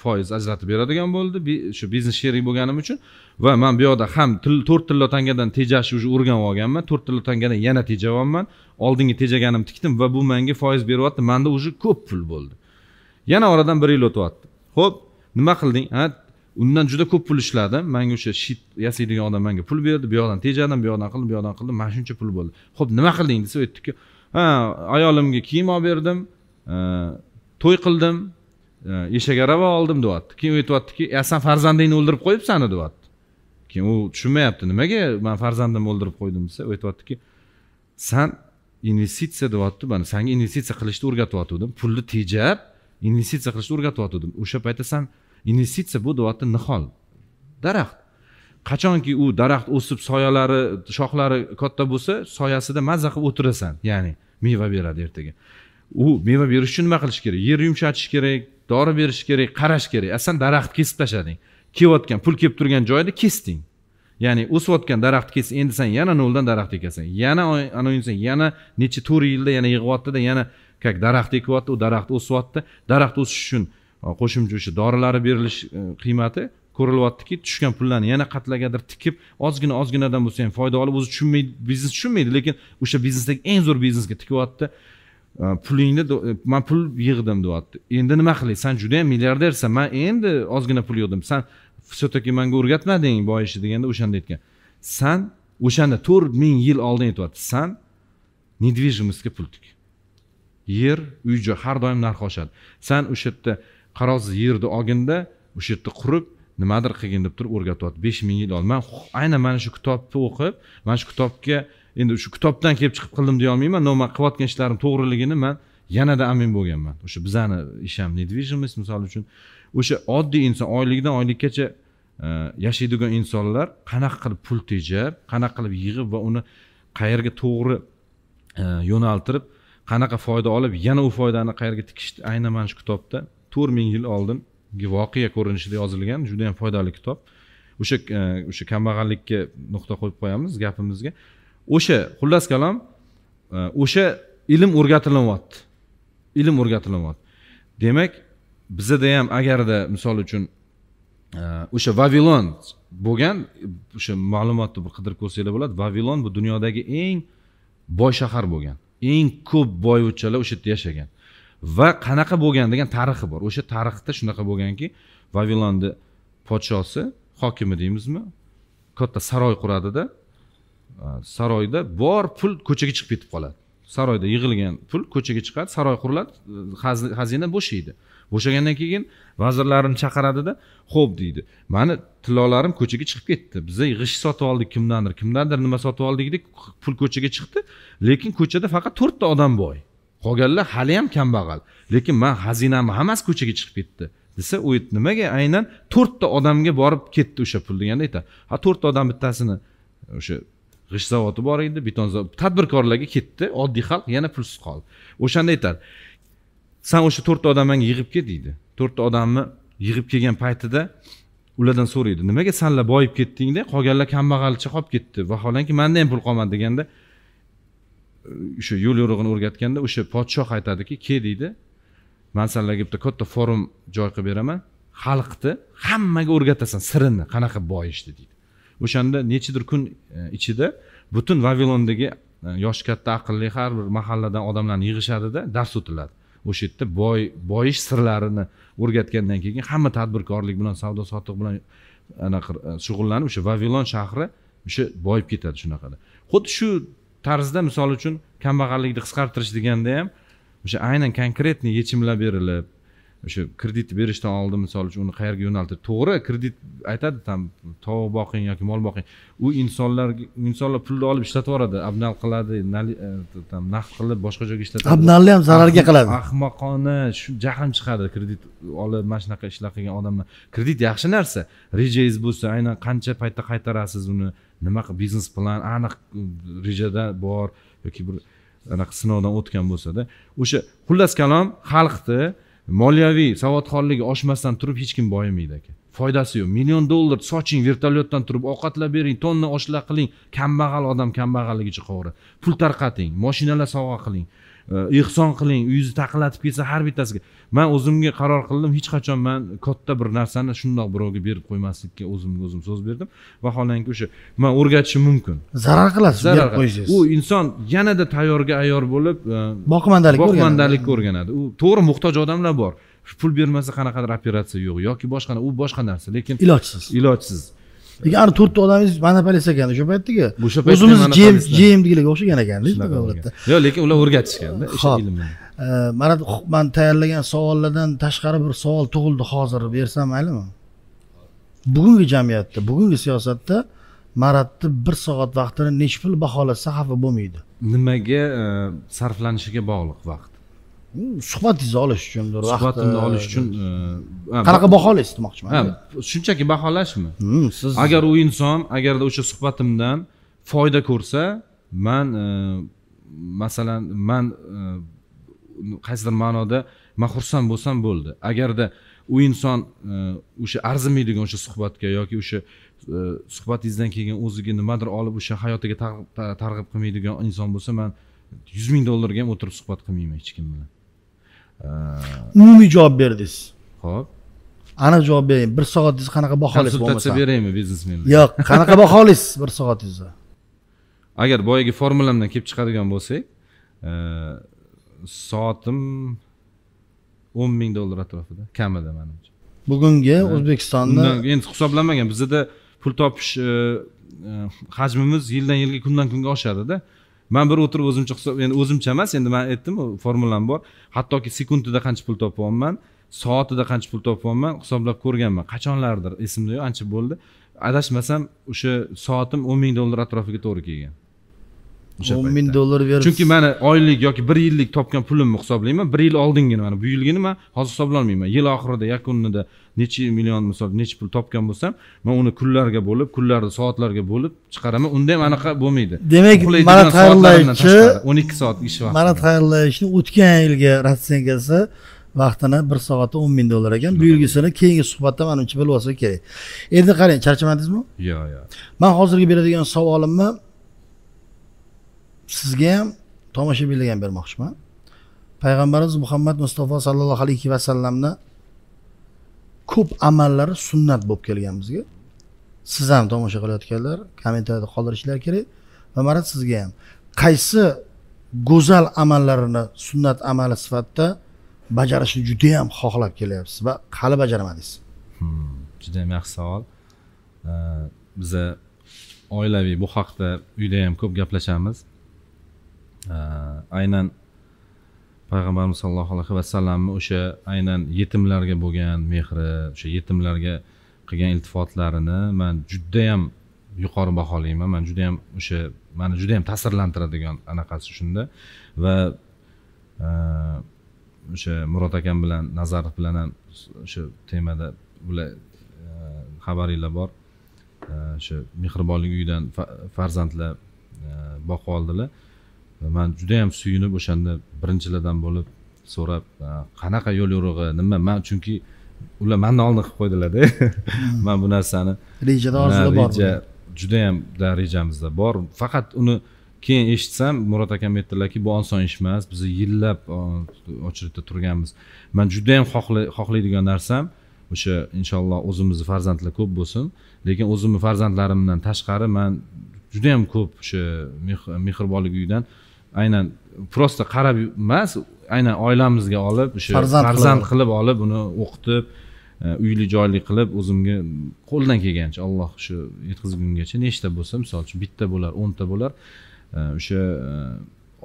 foiz ajratib beradigan bo'ldi shu biznes sherik bo'lganim uchun va man bu yoqda ham to'rt tilla tangadan tejashni уже o'rganib olganman to'rt tilla tangadan yana tejayapman oldingi tejaganimni tikdim va bu menga foiz beryapti manda уже ko'p pul bo'ldi yana oradan bir yil o'tyapti ho'p nima qilding ha undan juda ko'p pul ishladim manga o'sha shit yasaydigan odam manga pul berdi bu yoqdan tejadim bu yoqdan qildim bu yoqdan qildim mana shuncha pul bo'ldi ho'p nima qilding desa aytdiki ha ayolimga kiyim olib berdim e, to'y qildim e, eshak arava oldim deyapti keyin u aytyaptiki san farzandingni o'ldirib qo'yibsan deyapti keyin u tushunmayapti nimaga man farzandimni o'ldirib qo'ydim desa u aytyaptiki san investitsiya deyapti mana sanga investitsiya qilishni o'rgatyotgandim pulni tejab investitsiya qilishni o'rgatyotgandim o'sha paytda san investitsiya bu deyapti nihol daraxt qachonki u daraxt o'sib soyalari shoxlari katta bo'lsa soyasida mazza qilib o'tirasan ya'ni meva beradi ertaga u meva berish uchun nima qilish kerak yer yumshatish kerak dori berish kerak qarash kerak san daraxtni kesib tashlading kelayotgan pul kelib turgan joyni kesding ya'ni o'sayotgan daraxtni kessang endi san yana noldan daraxt ekasan yana anavi inson yana necha to'rt yilda yana yig'yaptida yana как daraxt ekyapti u daraxt o'syapti daraxt o'sishi uchun qo'shimcha o'sha dorilari berilish e, qiymati ko'rilyaptiki tushgan pullarni yana qatlagadir tikib ozgina ozginadan bo'lsa ham foyda olib o'zi tushunmaydi biznes tushunmaydi lekin o'sha biznesdagi eng zo'r biznesga tikyapti pulingni man pul yig'dim deyapti endi nima qilay san juda yam milliardersan man endi ozgina pul yig'dim san все таки manga o'rgatmading boyishi deganda o'shanda aytgan san o'shanda to'rt ming yil oldin aytyapti san недвижимостьga pul tik yer uy joy har doim narxi oshadi san o'sha yerda qarovsiz yerni olginda o'sha yerda qurib nimadir qilgin deb turib o'rgatyapti besh ming yil oldin man aynan mana shu kitobni o'qib mana shu kitobga endi shu kitobdan kelib chiqib qildim deyolmayman но man qilayotgan ishlarim to'g'riligini man yanada amin bo'lganman o'sha bizani ish ham недвижимость misol uchun o'sha oddiy inson oylikdan oylikkacha e, yashaydigan insonlar qanaqa qilib pul tejab qanaqa qilib yig'ib va uni qayerga to'g'ri e, yo'naltirib qanaqa foyda olib yana u foydani qayerga tikishni aynan mana shu kitobda to'rt ming yil oldin voqea ko'rinishida yozilgan juda yam foydali kitob o'sha e, o'sha kambag'allikka nuqta qo'yib qo'yamiz gapimizga o'sha xullas kalom e, o'sha ilm o'rgatilinyapti ilm o'rgatilinyapti demak bizada ham agarda misol uchun e, o'sha vavilon bo'lgan o'sha ma'lumotni bir qidirib ko'rsanglar bo'ladi vavilon bu dunyodagi eng boy shahar bo'lgan eng ko'p boyvuchchalar o'sha yerda yashagan va qanaqa bo'lgan degan tarixi bor o'sha tarixda shunaqa bo'lganki vavilonni podshosi hokimi deymizmi katta saroy quradida e, saroyda bor pul ko'chaga chiqib ketib qoladi saroyda yig'ilgan pul ko'chaga chiqadi saroy quriladi xazina bo'shaydi bo'shagandan keyin vazirlarini chaqiradida ho'p deydi mani tillolarim ko'chaga chiqib ketdi biza g'isht sotib oldik kimdandir kimdandir nima sotib oldikdek pul ko'chaga chiqdi lekin ko'chada faqat to'rtta odam boy qolganlar hali ham kambag'al lekin man xazinamni hammasi ko'chaga chiqib ketdi desa u nimaga aynan to'rtta odamga borib ketdi o'sha pul deganda aytadi ha to'rtta odam bittasini o'sha g'isht zavodi bor edi beton zavod tadbirkorlarga ketdi oddiy xalq yana pulsiz qoldi o'shanda aytadi san o'sha to'rtta odam manga yig'ib kel deydi to'rtta odamni yig'ib kelgan paytida ulardan so'raydi nimaga sanlar boyib ketdingda qolganlar kambag'alcha qolib ketdi vaholanki manda ham pul qolmadi deganda o'sha yo'l yo'rig'ini o'rgatganda o'sha podshoh aytadiki ke deydi man sanlarga bitta katta forum joy qilib beraman xalqni hammaga o'rgatasan sirini qanaqa boyishni deydi o'shanda nechidir kun e, ichida butun vavilondagi e, yoshi katta aqlli har bir mahalladan odamlarni yig'ishadida dars o'tiladi o'sha yerda boy boyish sirlarini o'rgatgandan keyin hamma tadbirkorlik bilan savdo sotiq bilan anaqa e, shug'ullanib o'sha vavilon shahri o'sha boyib ketadi shunaqada xuddi shu tarzda misol uchun kambag'allikni qisqartirish deganda ham o'sha aynan konkretniy yechimlar berilib o'sha kreditni berishdan oldin misol uchun uni qayerga yo'naltirib to'g'ri kredit aytadi там tovuq boqing yoki mol boqing u insonlar insonlar pulni olib ishlatib yuboradi abnal qiladi там e, naqd qilib boshqa joyga ishlatadi abnalni ham zararga qiladi ahmoqona shu jahlim chiqadi kredit olib mana shunaqa ishlar qilgan odamlar kredit yaxshi narsa rejangiz bo'lsa aynan qancha paytda qaytarasiz uni nima biznes plan aniq uh, rejada bor yoki bir anaqa sinovdan o'tgan bo'lsada o'sha xullas kalom xalqni moliyaviy savodxonligi oshmasdan turib hech kim boyimaydi aka foydasi yo'q million dollar soching vertolyotdan turib ovqatlab bering tonna oshlar qiling kambag'al odam kambag'alligicha qovuradi pul tarqating moshinalar sovg'a qiling ehson э, qiling uyingizni taqillatib ketsa har bittasiga man o'zimga qaror qildim hech qachon man katta bir narsani shundoq birovga berib qo'ymaslikka o'zimga o'zim so'z berdim vaholanki o'sha man o'rgatishim mumkin zarar qilasiz zarar qo'ysangiz u inson yanada tayyorga ayyor bo'lib e, boqimandalikka boqimandalikka o'rganadi u to'g'ri muhtoj odamlar bor pul bermasa qanaqadir operatsiya yo'q yoki boshqa u boshqa narsa lekin ilojsiz ilojsiz lekin ani to'rtta odamingiz monopolist ekan o'sha paytdagi o'sha paytda o'zimiz jmdgilarga o'xshagan ekanda albatta yo'q lekin ular o'rgatishganda o'sha mana man tayyorlagan savollardan tashqari bir savol tug'ildi hozir bersam maylimi bugungi jamiyatda bugungi siyosatda maratni bir soat vaqtini nechi pul baholasa xafa bo'lmaydi nimaga e, sarflanishiga bog'liq vaqt suhbatingizni olish uchundir suhbatimni e, olish uchun e, qanaqa baholaysiz demoqchiman shunchaki baholashmi hmm, siz agar u inson agarda o'sha suhbatimdan foyda ko'rsa man e, masalan man qaysidir ma'noda man xursand bo'lsam bo'ldi agarda u inson o'sha arzimaydigan o'sha suhbatga yoki o'sha suhbatingizdan keyin o'ziga nimadir olib o'sha hayotiga targ'ib qilmaydigan inson bo'lsa man yuz ming dollarga ham o'tirib suhbat qilmayman hech kim bilan umumiy javob berdingiz ho'p aniq javob bering bir soatingizni qanaqa baholaysiz konsultatsiya beraymi biznesmenlar yo'q qanaqa baholaysiz bir soatingizni agar boyagi formulamdan kelib chiqadigan bo'lsak soatim o'n ming dollar atrofida kamida manimcha bugungi o'zbekistonni endi hisoblamagan bizada pul topish e, hajmimiz yildan yilga kundan kunga oshadida man bir o'tirib o'zimcha hisob endi o'zimcha emas endi man aytdim formulam bor hattoki sekundida qancha pul topyapman soatida qancha pul topyapman hisoblab ko'rganman qachonlardir esimda yo'q ancha bo'ldi adashmasam o'sha soatim o'n ming dollar atrofiga to'g'ri kelgan o'sha o'n ming dollar berib chunki mani oylik yoki bir yillik topgan pulimni hisoblayman bir yil oldingini mana bu yilgini man hozir hisoblolmayman yil oxirida yakunida necha million misol necha pul topgan bo'lsam man uni kunlarga bo'lib kunlarni soatlarga bo'lib chiqaraman unda ham anaqa bo'lmaydi demak mana tayyorlaychi o'n ikki soat ish vaqti mana tayyorlayishni o'tgan yilgi ratsenkasi vaqtini bir soati o'n ming dollar ekan bu yilgisini keyingi suhbatda manimcha bilib olsa kerak endi qarang charchamadingizmi yo'q yo'q man hozirgi beradigan savolimni sizga ham tomoshabinlarga ham bermoqchiman payg'ambarimiz muhammad mustafa sallallohu alayhi vasallamni ko'p amallari sunnat bo'lib kelgan bizga siz ham tomosha qilayotganlar kommentariyada qoldirishlar kerak va marat sizga ham qaysi go'zal amallarini sunnat amali sifatida bajarishni judayam xohlab kelyapsiz va hali bajarmadingiz hmm, judayam yaxshi savol biza oilaviy bu haqda uyda ham ko'p gaplashamiz aynan payg'ambarimiz sollallohu alayhi vasallamni o'sha aynan yetimlarga bo'lgan mehri o'sha yetimlarga qilgan iltifotlarini man judayam yuqori baholayman man judayam o'sha mani judayam ta'sirlantiradigan anaqasi shunda va e, o'sha murod akam bilan nazarov bilan ham o'sha temada bular e, xabaringlar bor e, o'sha mehribonlik uyidan farzandlar boqib oldilar man yam suyunib o'shanda birinchilardan bo'lib so'rab qanaqa yo'l yo'rig'i nima man chunki ular mandan oldin qilib qo'ydilarda man hmm. bu narsani rejada orzuda bor reja judayam rejamizda bor faqat uni keyin eshitsam murod akam aytdilarki bu oson ish emas biz yillab очередьda turganmiz man judayam xohlaydigan narsam o'sha inshaalloh o'zimizni farzandlar ko'p bo'lsin lekin o'zimni farzandlarimdan tashqari man judayam ko'p o'sha mehribonlik uyidan aynan просто qarab emas aynan oilamizga olib o'sha farzand qilib olib uni o'qitib e, uyli joyli qilib o'zimga qo'ldan kelgancha alloh shu yetkazgungacha nechta bo'lsa misol uchun bitta bo'lar o'nta bo'lar e, o'sha e,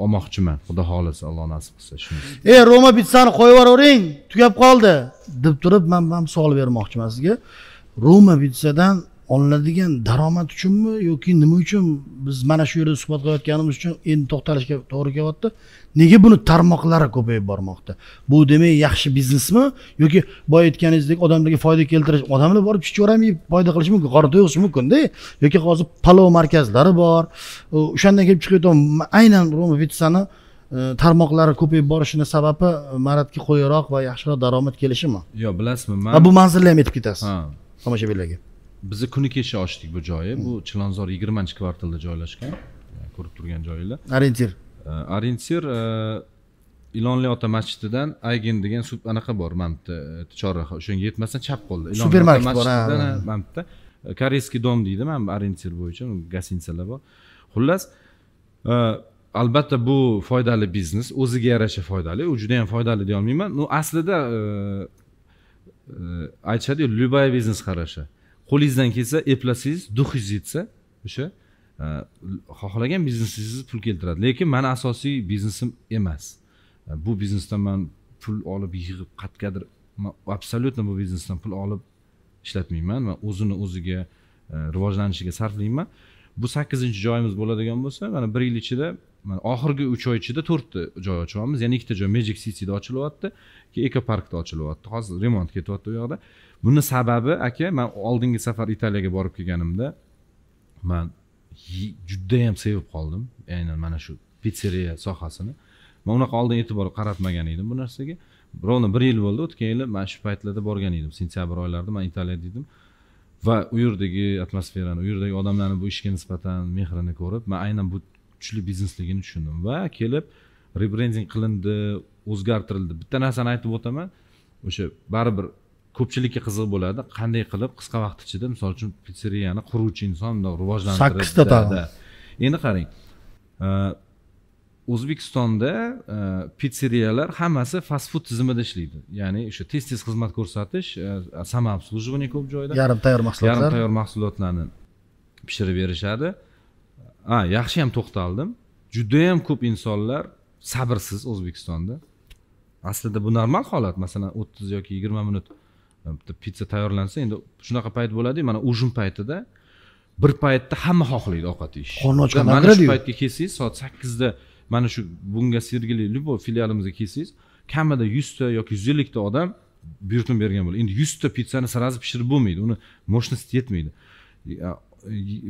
olmoqchiman xudo xohlasa alloh nasib qilsa shuni ey roma pitsani qo'yib yuboravering tugab qoldi deb turib man ham savol bermoqchiman sizga roma pitsadan olinadigan daromad uchunmi yoki nima uchun biz mana shu yerda suhbat qilayotganimiz uchun endi to'xtalishga to'g'ri kelyapti nega buni tarmoqlari ko'payib bormoqda bu demak yaxshi biznesmi yoki boya aytganingizdek odamlarga foyda keltirish odamlar borib chuchvarami yeb foyda qilishi mumkin qorni to'yg'ishi mumkinda yoki hozir palov markazlari bor o'shandan kelib chiqayotgan aynan roma pitsani e, tarmoqlari ko'payib borishini sababi maratga qo'yaroq va yaxshiroq daromad kelishimi yo'q bilasizmi man bu manzilni ham aytib ketasiz tomoshabinlarga bizni kuni kecha ochdik bu joyi bu chilonzor yigirmanchi kvartalda joylashgan ko'rib turgan joyinglar orientir orientir e, ilonli ota masjididan aygin degan sud anaqa bor mana bitta e, chorraha o'shanga yetmasdan chap qo'lda supermarket bor mana bitta koreyskiy dom deydi mana bu orientir bo'yicha gostinitsalar bor xullas e, albatta bu foydali biznes o'ziga yarasha foydali u juda yam foydali deyolmayman ну aslida aytishadiku любая biznes qarashi qo'lingizdan kelsa eplasangiz duxingiz yetsa o'sha e, xohlagan biznesingiz pul keltiradi lekin mani asosiy biznesim emas e, bu biznesdan man pul olib yig'ib qayergadir man absolyutно bu biznesdan pul olib ishlatmayman man o'zini o'ziga e, rivojlanishiga sarflayman bu sakkizinchi joyimiz bo'ladigan bo'lsa mana bir yil ichida mana oxirgi uch oy ichida to'rtta joy ochyapmiz ya'ni ikkita joy magic cityda ochilyapti keyin eko parkda ochilyapti hozir remont ketyapti u yoqda buni sababi aka man oldingi safar italiyaga borib kelganimda man judayam sevib qoldim aynan mana shu pitseriya sohasini man unaqa oldin e'tibor qaratmagan edim bu narsaga ровно bir yil bo'ldi o'tgan yili man shu paytlarda borgan edim sentyabr oylarida man italiyada edim va u yerdagi atmosferani u yerdagi odamlarni bu ishga nisbatan mehrini ko'rib man aynan bu kuchli biznesligini tushundim va kelib rebrending qilindi o'zgartirildi bitta narsani aytib o'taman o'sha baribir ko'pchilikka qiziq bo'ladi qanday qilib qisqa vaqt ichida misol uchun pitseriyani quruvchi inson bundoq rivojlantirib sakkizta endi qarang e, o'zbekistonda e, pitseriyalar hammasi fast food tizimida ishlaydi ya'ni o'sha tez tez xizmat ko'rsatish самообслуживание e, ko'p joyda yarim tayyor mahsulotlar yarim tayyor mahsulotlarni pishirib berishadi a yaxshi ham to'xtaldim judayam ko'p insonlar sabrsiz o'zbekistonda aslida bu normal holat masalan o'ttiz yoki yigirma minut bitta pitsa tayyorlansa endi shunaqa payt bo'ladi mana ujin paytida bir paytda hamma xohlaydi ovqat yeyish qorni ochgan mana shu paytga kelsangiz soat sakkizda mana shu bunga sergeli любой filialimizga kelsangiz kamida yuzta yoki yuz ellikta odam buyurtma bergan bo'ladi endi yuzta pitsani сразу pishirib bo'lmaydi uni мощность yetmaydi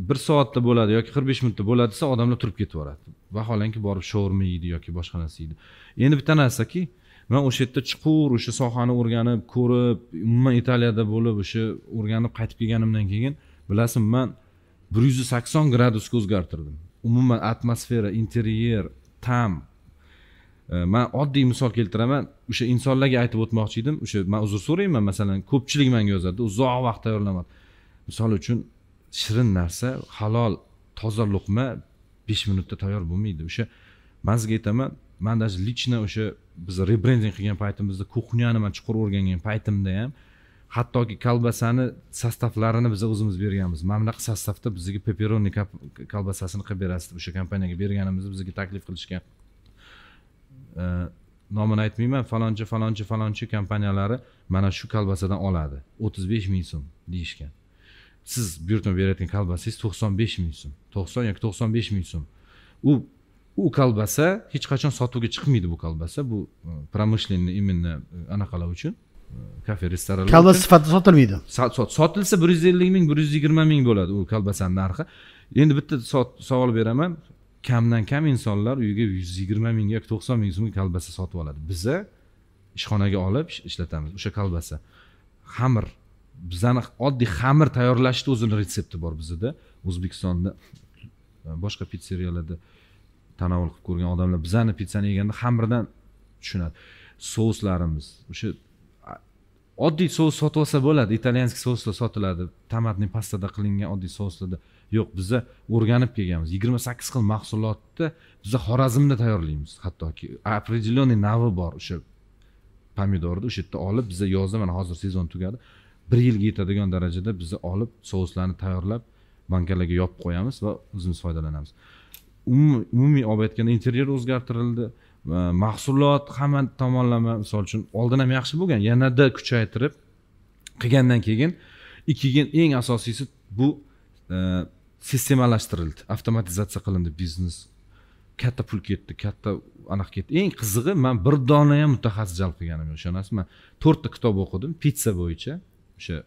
bir soatda bo'ladi yoki qirq besh minutda bo'ladi desa odamlar turib ketib yuboradi vaholanki borib shourma yeydi yoki boshqa narsa yeydi endi bitta narsaki man o'sha yerda chuqur o'sha sohani o'rganib ko'rib umuman italiyada bo'lib o'sha o'rganib qaytib kelganimdan keyin bilasizmi man bir yuz sakson gradusga o'zgartirdim umuman atmosfera interyer ta'm e, man oddiy misol keltiraman o'sha insonlarga aytib o'tmoqchi edim o'sha man uzr so'rayman masalan ko'pchilik manga yozadi uzoq vaqt tayyorlamadi misol uchun shirin narsa halol toza luqma besh minutda tayyor bo'lmaydi o'sha man sizga aytaman man даже лично o'sha biz rebrending qilgan paytimizda kuxnyani man chuqur o'rgangan paytimda ham hattoki kolbasani sostavlarini biz o'zimiz berganmiz mana bunaqa sostavda bizga peperoni kolbasasini qilib berasiz o'sha kompaniyaga berganimizda bizga taklif qilishgan nomini aytmayman falonchi falonchi falonchi kompaniyalari mana shu kolbasadan oladi o'ttiz besh ming so'm deyishgan siz buyurtma berayotgan kolbasangiz to'qson besh ming so'm to'qson yoki to'qson besh ming so'm u u kolbasa hech qachon sotuvga chiqmaydi bu kolbasa bu e, промышленный именно e, anaqalar uchun e, kafe restoranlar kolbasa sifatida sotilmaydi sotilsa bir yuz ellik ming bir yuz yigirma ming bo'ladi u kolbasani narxi endi bitta savol beraman kamdan kam insonlar uyiga yuz yigirma ming yoki to'qson ming so'mga kolbasa sotib oladi biza ishxonaga olib ishlatamiz o'sha kolbasa xamir bizani oddiy xamir tayyorlashni o'zini retsepti bor bizada o'zbekistonda boshqa pitseriyalarda tanovul qilib ko'rgan odamlar bizani pitsani yeganda xamirdan tushunadi souslarimiz o'sha oddiy sous sotib olsa bo'ladi italyanskiy souslar sotiladi tomatniy pastada qilingan oddiy souslarda yo'q biza o'rganib kelganmiz yigirma sakkiz xil mahsulotni biza xorazmda tayyorlaymiz hattoki определенный navi bor o'sha pomidorni o'sha yerda olib biza yozda mana hozir sezon tugadi bir yilga yetadigan darajada biza olib souslarni tayyorlab bankalarga yopib qo'yamiz va o'zimiz foydalanamiz umumiy olib aytganda interyer o'zgartirildi mahsulot hamma tomonlama misol uchun oldin ham yaxshi bo'lgan yanada kuchaytirib qilgandan keyin ikkigen eng asosiysi bu e, sistemalashtirildi avtomatizatsiya qilindi biznes katta pul ketdi katta anaqa ketdi eng qizig'i man bir dona ham mutaxassis jalb qilganim yo'q ishonasizmi to'rtta kitob o'qidim pitsa bo'yicha o'sha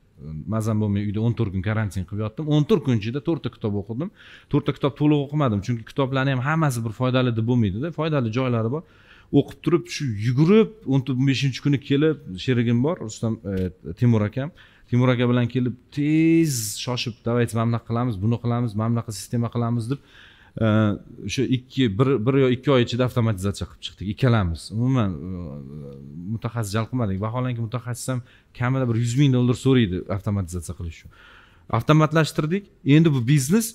mazam bo'lmay uyda o'n to'rt kun karantin qilib yotdim o'n to'rt kun ichida to'rtta kitob o'qidim to'rtta kitob to'liq o'qimadim chunki kitoblarni ham hammasi bir foydali deb bo'lmaydida foydali joylari bor o'qib turib shu yugurib o'n beshinchi kuni kelib sherigim bor rustam e, temur akam temur aka bilan kelib tez shoshib давайте mana bunaqa qilamiz buni qilamiz mana bunaqa sistema qilamiz deb o'sha ikki bir bir yo ikki oy ichida avtomatizatsiya qilib chiqdik ikkalamiz umuman e, mutaxassis jalb qilmadik vaholanki mutaxassis ham kamida bir yuz ming dollar so'raydi avtomatizatsiya qilish uchun avtomatlashtirdik endi bu biznes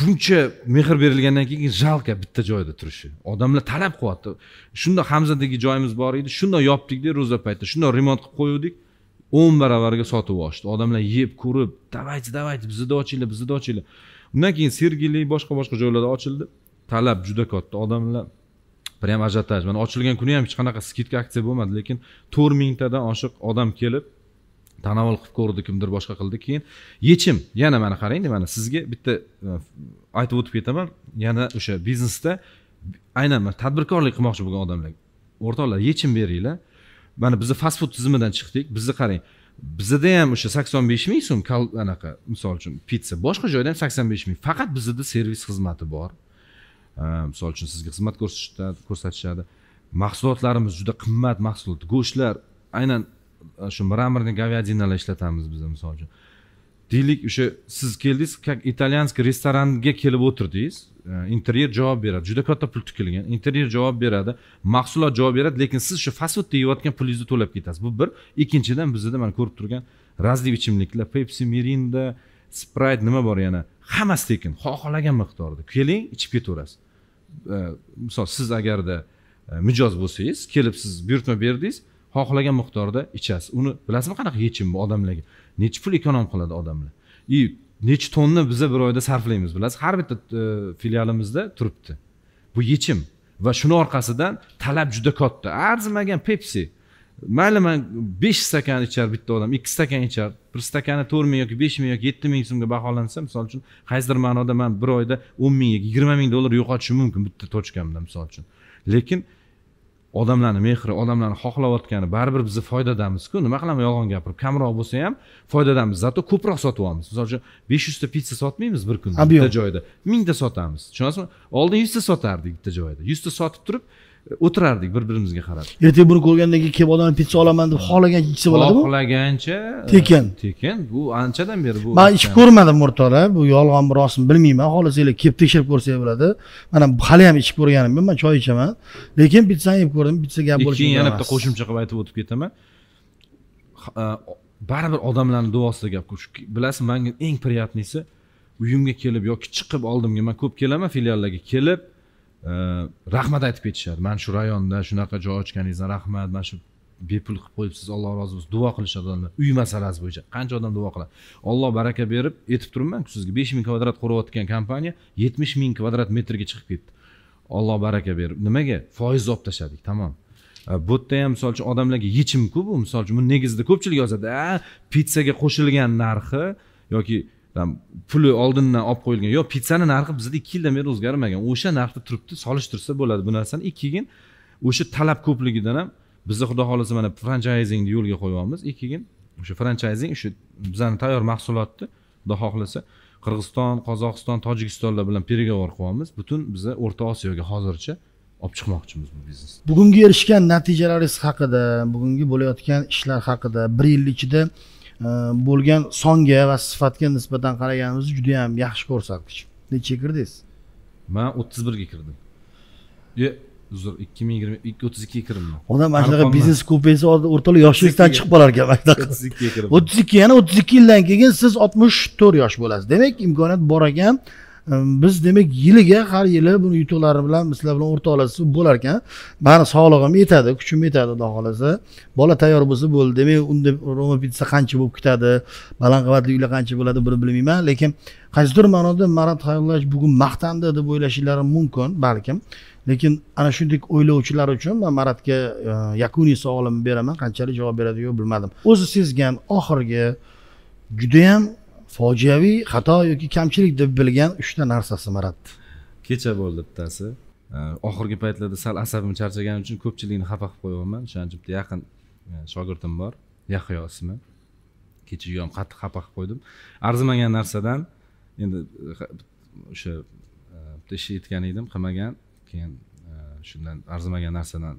buncha mehr berilgandan keyin жалко bitta joyda turishi odamlar talab qilyapti shundoq hamzadagi joyimiz bor edi shundoq yopdikda ro'za paytida shundoq remont qilib qo'yuvdik o'n baravarga sotib olishdi odamlar yeb ko'rib давайте давайте bizni ochinglar bizni ochinglar undan keyin sergeli boshqa boshqa joylarda ochildi talab juda katta odamlar bir ham ajotaj mana ochilgan kuni ham hech qanaqa skidka aksiya bo'lmadi lekin to'rt mingtadan oshiq odam kelib tanovul qilib ko'rdi kimdir boshqa qildi keyin yechim yana mana qarang mana sizga bitta e, aytib o'tib ketaman yana o'sha biznesda aynan tadbirkorlik qilmoqchi bo'lgan odamlarga o'rtoqlar yechim beringlar mana biza fast food tizimidan chiqdik bizni qarang bizada ham o'sha sakson besh ming so'm anaqa misol uchun pitsa boshqa joyda ham sakson besh ming faqat bizada servis xizmati bor misol uchun sizga xizmat ko'rsatishadi ko'rsatishadi mahsulotlarimiz juda qimmat mahsulot go'shtlar aynan e, shu мраморный говядинаlar ishlatamiz biz misol uchun deylik o'sha siz keldingiz как итальянский ресторанga kelib o'tirdingiz E, interyer javob beradi juda katta pul tikilgan interyer javob beradi mahsulot javob beradi lekin siz shu fast foodda yeyotgan pulingizni to'lab ketasiz bu bir ikkinchidan bizada mana ko'rib turgan razli ichimliklar pepsi mirinda sprayt nima bor yana hammasi tekin xohlagan miqdorda keling ichib ketaverasiz e, misol siz agarda e, mijoz bo'lsangiz kelib siz buyurtma berdingiz xohlagan miqdorda ichasiz uni bilasizmi qanaqa yechim bu odamlarga necha pul ekonom qiladi odamlar и necha tonni biza bir oyda sarflaymiz bilasiz har bitta e, filialimizda turibdi bu yechim va shuni orqasidan talab juda katta arzimagan pepsi mayli man besh stakan ichar bitta odam ikki stakan ichar bir stakani to'rt ming yoki besh ming yoki yetti ming so'mga baholansa misol uchun qaysidir ma'noda man bir oyda o'n ming yoki yigirma ming dollar yo'qotishim mumkin bitta tochkamda misol uchun lekin odamlarni mehri odamlarni xohlayotgani baribir bizni foydadamizku nima qilaman yolg'on gapirib kamroq bo'lsa ham foydadamiz zato ko'proq sotib olamiz misol uchun besh yuzta pitsa sotmaymiz bir kunda bitta joyda mingta sotamiz tushunasizmi oldin yuzta sotardik bitta joyda yuzta sotib turib o'tirardik bir birimizga qarab ertaga buni ko'rgandan keyin kelib odam pitsa olaman deb xohlagancha ichsa bo'ladimi xohlagancha e, tekin tekin bu anchadan beri bu man ichib ko'rmadim o'rtoqlar bu yolg'onmi rostmi bilmayman xohlasanglar kelib tekshirib ko'rsanglar bo'ladi mana hali ham ichib ko'rganim yo'q man choy ichaman lekin pitsani yeb ko'rdim pitsa gap bo'lishi keyin yana bitta qo'shimcha qilib aytib o'tib ketaman e, baribir odamlarni duosida gap bilasiz manga eng приятныйsi uyimga kelib yoki chiqib oldimga man ko'p kelaman filiallarga kelib rahmat aytib ketishadi mana shu rayonda shunaqa joy ochganingizdan rahmat mana shu bepul qilib qo'yibsiz alloh rozi bo'lsin duo qilishadi odamlar uy masalasi bo'yicha qancha odam duo qiladi olloh baraka berib aytib turibmanku sizga besh ming kvadrat qurayotgan kompaniya yetmish ming kvadrat metrga chiqib ketdi olloh baraka berib nimaga foizni olib tashladik tamom bu yerda ham misol uchun odamlarga yechimku bu misol uchun buni negizida ko'pchilik yozadi pitsaga qo'shilgan narxi yoki puli oldindan olib qo'yilgan yo pitsani narxi bizda ikki yildan beri o'zgarmagan o'sha narxda turibdi solishtirsa bo'ladi bu narsani ikkiyin o'sha talab ko'pligidan ham biza xudo xohlasa mana franchayzingni yo'lga qo'yyapmiz ikkiyin o'sha franchayzing o'sha bizani tayyor mahsulotni xudo xohlasa qirg'iziston qozog'iston tojikistonlar bilan переговор qilyapmiz butun biza o'rta osiyoga hozircha olib chiqmoqchimiz bu biznes bugungi erishgan natijalaringiz haqida bugungi bo'layotgan ishlar haqida bir yil ichida bo'lgan songa va sifatga nisbatan qaraganimizda juda yam yaxshi ko'rsatkich nechaga kirdingiz man o'ttiz birga kirdim uzr ikki ming yigirma ikki o'ttiz ikkiga kirdim odam mana shunaqa biznes ko'paysa o'rtaloq yoshingizdan chiqib qolar ekan o'ttiz ikkiga kirdim o'ttiz ikki ya'ni o'ttiz ikki yildan keyin siz oltmish to'rt yosh bo'lasiz demak imkoniyat bor ekan biz demak yiliga har yili buni yutuqlari bilan sizlar bilan o'rtoqlashib bo'lar ekan mani sog'lig'im yetadi kuchim yetadi xudo xohlasa bola tayyor bo'lsa bo'ldi demak unda roma pitsa qancha bo'lib ketadi baland qavatli uylar qancha bo'ladi buni bilmayman lekin qaysidir ma'noda marat hayullayevich bugun maqtandi deb o'ylashinglar mumkin balkim lekin ana shunday o'ylovchilar uchun man maratga e, yakuniy savolimni beraman qanchalik javob beradi yo'q bilmadim o'zi sezgan oxirgi judayam fojiaviy xato yoki kamchilik deb bilgan uchta narsasi marat kecha bo'ldi bittasi oxirgi paytlarda sal asabim charchagani uchun ko'pchilikni xafa qilib qo'yyapman shuning uchun bitta yaqin e, shogirdim bor yahyo ismi kecha ham qattiq xafa qilib qo'ydim arzimagan narsadan endi e, o'sha e, bitta ish aytgan edim qilmagan keyin shundan arzimagan narsadan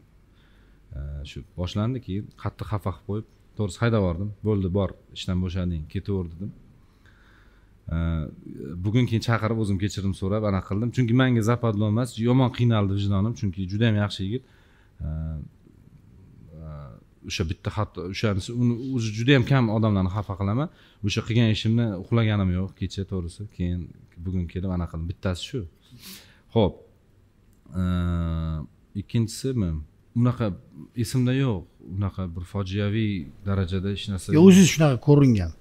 shu boshlandi keyin qattiq xafa qilib qo'yib to'g'risi haydab yubordim bo'ldi bor ishdan bo'shading ketaver dedim bugun keyin chaqirib o'zim kechirim so'rab anaqa qildim chunki manga zapadlo emas yomon qiynaldi vijdonim chunki juda yam yaxshi yigit e, o'sha bitta hatto o'shanisi uni o'zi juda yam kam odamlarni xafa qilaman o'sha qilgan ishimni uxlaganim yo'q kecha to'g'risi keyin bugun kelib anaqa qildim bittasi shu ho'p ikkinchisimi unaqa esimda yo'q unaqa bir fojiaviy darajada hech narsa yo'q o'zingiz shunaqa ko'ringan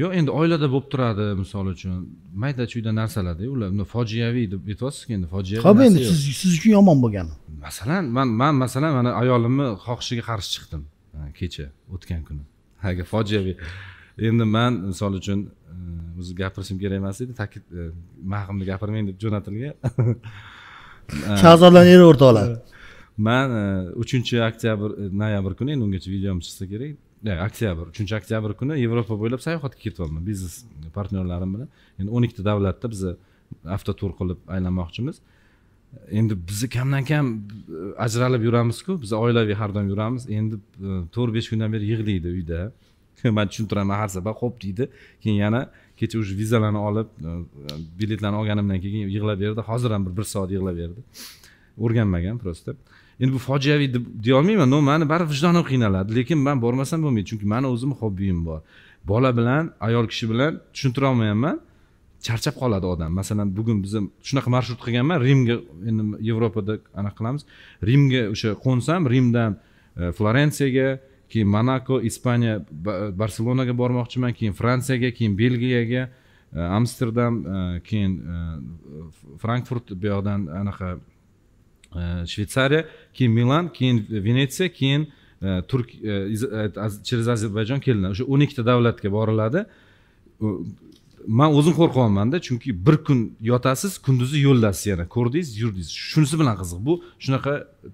yo endi oilada bo'lib turadi misol uchun mayda chuyda narsalarda ular bunday fojiaviy deb aytyapsizku endi fojiaviy ho'p endi siz siz uchun yomon bo'lgani masalan man man masalan mana ayolimni xohishiga qarshi chiqdim kecha o'tgan kuni haga fojiaviy endi man misol uchun e, o'zi gapirishim kerak emas edi takid e, mahimni gapirmang deb jo'natilgan shahzodani eri o'rtoqlar man e, uchinchi oktyabr noyabr kuni endi ungacha videom chiqsa kerak oktyabr uchinchi oktyabr kuni yevropa bo'ylab sayohatga ketyapman biznes partnyorlarim bilan endi o'n ikkita davlatda biz avtotur qilib aylanmoqchimiz endi biz kamdan kam ajralib yuramizku biz oilaviy har doim yuramiz endi e, to'rt besh kundan beri yig'laydi uyda man tushuntiraman har safar ho'p deydi keyin yana kecha уже vizalarni olib e, biletlarni olganimdan keyin yig'lab berdi hozir ham bir bir soat yig'lab berdi o'rganmagan просто endi bu fojiaviy olmayman но mani baribir vijdonim qiynaladi lekin man bormasam bo'lmaydi chunki mani o'zimni hobbiyim bor bola bilan ayol kishi bilan tushuntira olmayapman charchab qoladi odam masalan bugun biza shunaqa marshrut qilganman rimga endi yevropada anaqa qilamiz rimga o'sha qo'nsam rimdan e, florensiyaga keyin monako ispaniya barselonaga bormoqchiman keyin fransiyaga keyin belgiyaga e, amsterdam e, keyin frankfurt bu yoqdan anaqa shvetsariya keyin milan keyin venetsiya keyin turk через ozarbayjon kelinadi o'sha o'n ikkita davlatga boriladi э, man o'zim qo'rqyapmanda chunki bir kun yotasiz kunduzi yo'ldasiz yana ko'rdingiz yurdingiz shunisi bilan qiziq bu shunaqa e,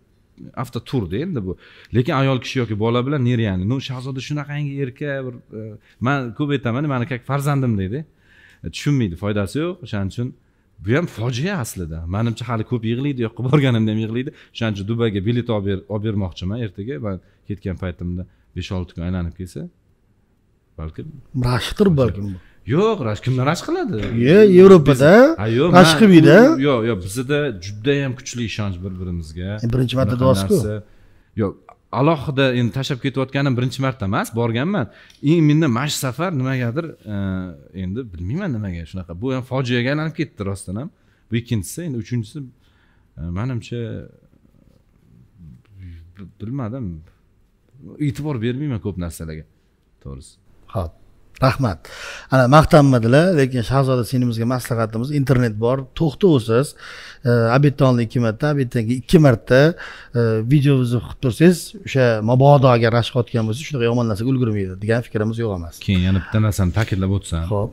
avtoturda endi bu lekin ayol kishi yoki bola bilan nereyani ну shahzoda shunaqangi erka bir e, man ko'p aytaman mani как farzandim deydi e, tushunmaydi foydasi yo'q o'shaning uchun bu ham fojia aslida manimcha hali ko'p yig'laydi u yoqqa borganimda ham yig'laydi o'shaning uchun dubayga bilet olib bermoqchiman ertaga man ketgan paytimda besh olti kun aylanib kelsa balkim rashqdir balkim yo'q rashk kimdan rashk qiladi e yevropada rashk qilmaydi yo'q yo'q bizada judayam kuchli ishonch bir birimizga e, birinchi marta deyapsizku yo'q alohida endi tashlab ketayotganim birinchi marta emas borganman menda mana shu safar nimagadir e, endi bilmayman nimaga shunaqa bu ham fojiaga aylanib ketdi rostdan ham bu ikkinchisi endi uchinchisi e, manimcha bilmadim e'tibor bermayman ko'p narsalarga to'g'risi ho'p rahmat ana maqtanmadilar lekin shahzoda singlimizga maslahatimiz internet bor to'xtovsiz e, oldin ikki marta obeddan keyin ikki marta e, video uzib qilib tursangiz o'sha mabodo agar rashk otgan bo'lsa shunaqa yomon narsaga ulgurmaydi degan fikrimiz yo'q emas keyin yana bitta narsani ta'kidlab o'tsam ho'p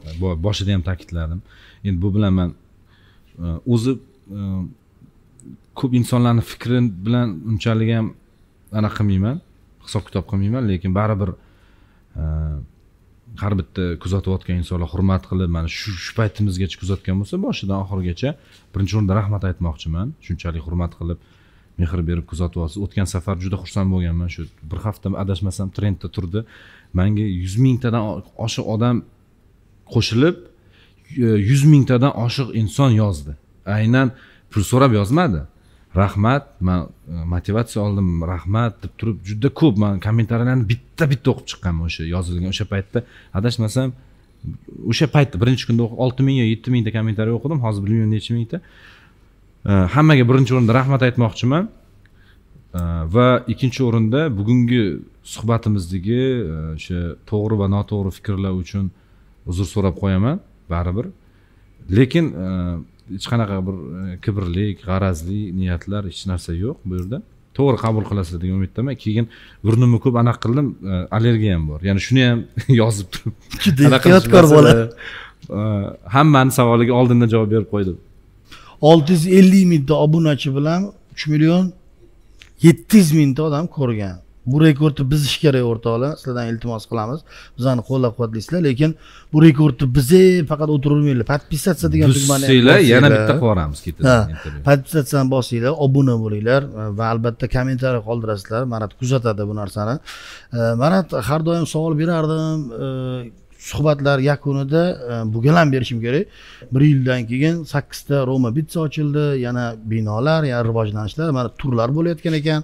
boshida ham ta'kidladim endi bu bilan man e, o'zi e, ko'p insonlarni fikri bilan unchalik ham anaqa qilmayman hisob kitob qilmayman lekin baribir har bitta kuzatayotgan insonlar hurmat qilib mana shu shu paytimizgacha kuzatgan bo'lsa boshidan oxirigacha birinchi o'rinda rahmat aytmoqchiman shunchalik hurmat qilib mehr berib kuzatyapsiz o'tgan safar juda xursand bo'lganman shu bir hafta adashmasam trendda turdi manga yuz mingtadan oshiq odam qo'shilib yuz mingtadan oshiq inson yozdi aynan pul so'rab yozmadi rahmat man motivatsiya oldim rahmat deb turib juda ko'p man kommentariyalarni bitta bitta o'qib chiqqanman o'sha yozilgan o'sha paytda adashmasam o'sha paytda birinchi kunda olti ming yo yetti mingta kommentariy o'qidim hozir bilmayman necha mingta э, hammaga birinchi o'rinda rahmat aytmoqchiman э, va ikkinchi o'rinda bugungi suhbatimizdagi э, o'sha to'g'ri va noto'g'ri fikrlar uchun uzr so'rab qo'yaman baribir lekin hech qanaqa bir e, kibrlik g'arazli niyatlar hech narsa yo'q bu yerda to'g'ri qabul qilasiz degan umiddaman keyin burnimni ko'p anaqa qildim e, allergiya ham bor ya'ni shuni ham yozib turib ehtiyotkor bola e, hammani savoliga oldindan javob berib qo'ydim olti yuz ellik mingta obunachi bilan uch million yetti yuz mingta odam ko'rgan bu rekordni buzish kerak o'rtoqlar sizlardan iltimos qilamiz bizani qo'llab quvvatlaysizlar lekin bu rekordni biza faqat o'tiravermanglar подписаться degan tugmani buzsanglar yana bitta yuboramiz ketidan podpisatsiyani bosinglar obuna bo'linglar va albatta kommentariy qoldirasizlar marat kuzatadi bu narsani marat har doim savol berardim suhbatlar yakunida bu e, bugalam berishim kerak bir yildan keyin sakkizta roma bitsa ochildi yana binolar yana rivojlanishlar mana turlar bo'layotgan ekan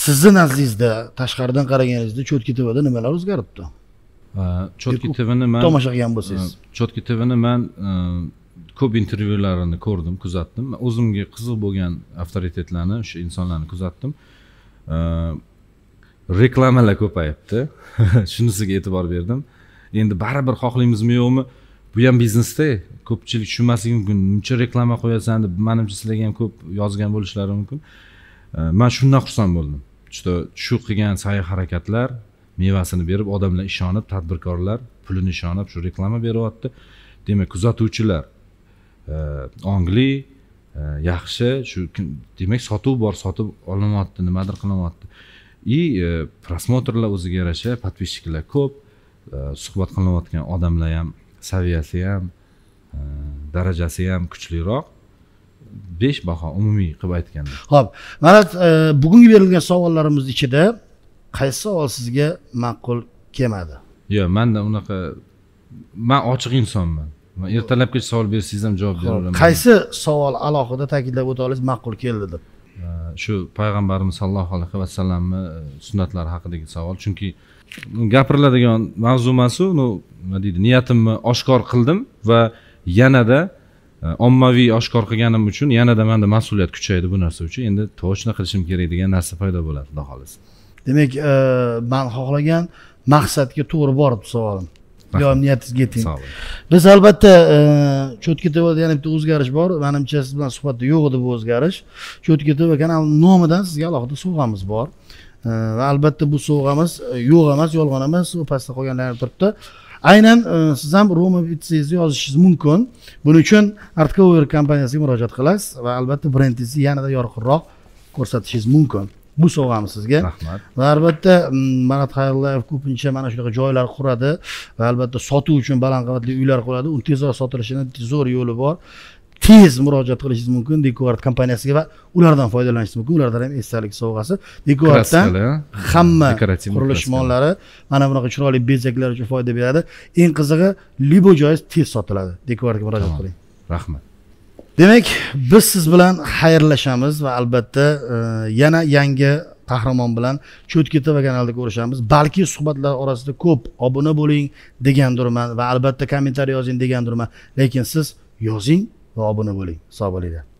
sizni nazdingizda tashqaridan qaraganingizda cho'tki tvda nimalar o'zgaribdi cho'tki tvni man tomosha qilgan bo'lsangiz e, cho'tki tvni man e, ko'p intervyularini ko'rdim kuzatdim o'zimga qiziq bo'lgan avtoritetlarni o'sha insonlarni kuzatdim e, reklamalar ko'payibdi shunisiga e'tibor berdim endi baribir xohlaymizmi yo'qmi bu ham biznesda ko'pchilik tushunmasligi mumkin muncha reklama qo'yasan deb manimcha sizlarga ham ko'p yozgan bo'lishlari mumkin Э, man shundan xursand bo'ldim что shu qilgan sa'y harakatlar mevasini berib odamlar ishonib tadbirkorlar pulini ishonib shu reklama beryapti demak kuzatuvchilar e, ongli e, yaxshi shu demak sotuv bor sotib olinyapti nimadir qilinyapti и просмотрlar e, o'ziga yarasha подписчикlar ko'p suhbat qilinayotgan odamlar ham saviyasi ham darajasi ham kuchliroq besh baho umumiy qilib aytganda ho'p mana e, bugungi berilgan savollarimiz ichida qaysi savol sizga ma'qul kelmadi yo'q manda unaqa man ochiq insonman ertalabgacha savol bersangiz ham javob beraveraman qaysi savol alohida ta'kidlab o'ta olasiz ma'qul keldi deb e, shu payg'ambarimiz sallallohu alayhi vasallamni e, sunnatlari haqidagi savol chunki gapiriladigan mavzu emasu uni nima deydi niyatimni oshkor qildim va yanada ommaviy oshkor qilganim uchun yanada manda mas'uliyat kuchaydi bu narsa uchun endi точно qilishim kerak degan narsa paydo bo'ladi xudo xohlasa demak e, man xohlagan maqsadga to'g'ri boribdi savolim niyatingizga yeting biz albatta e, cho'tka tvda yana bitta o'zgarish bor manimcha siz bilan suhbatda yo'q edi bu o'zgarish cho'tka tv kanali nomidan sizga alohida sovg'amiz bor e, va albatta bu sovg'amiz yo'q emas yolg'on emas u pastda qolganlar turibdi aynan e, siz ham roma pitsangizni yozishingiz mumkin buning uchun artcover kompaniyasiga murojaat qilasiz va albatta brendingizni yanada yorqinroq ko'rsatishingiz mumkin bu sovg'amiz sizga rahmat va albatta marat xayrullayev ko'pincha mana shunaqa joylar quradi va albatta sotuv uchun baland qavatli uylar quradi uni tezroq sotilishini zo'r yo'li bor tez murojaat qilishingiz mumkin dekord kompaniyasiga va ulardan foydalanishingiz mumkin ulardan ham esdalik sovg'asi dekorddan hamma qurilish mollari mana bunaqa chiroyli bezaklar uchun foyda beradi eng qizig'i любой joyi tez sotiladi dekordga murojaat qiling rahmat demak biz siz bilan xayrlashamiz va albatta e, yana yangi qahramon bilan cho'tki tv kanalida ko'rishamiz balki suhbatlar orasida ko'p obuna bo'ling degandirman va albatta kommentariy yozing degandirman lekin siz yozing ربنا ولي صعب عليه ده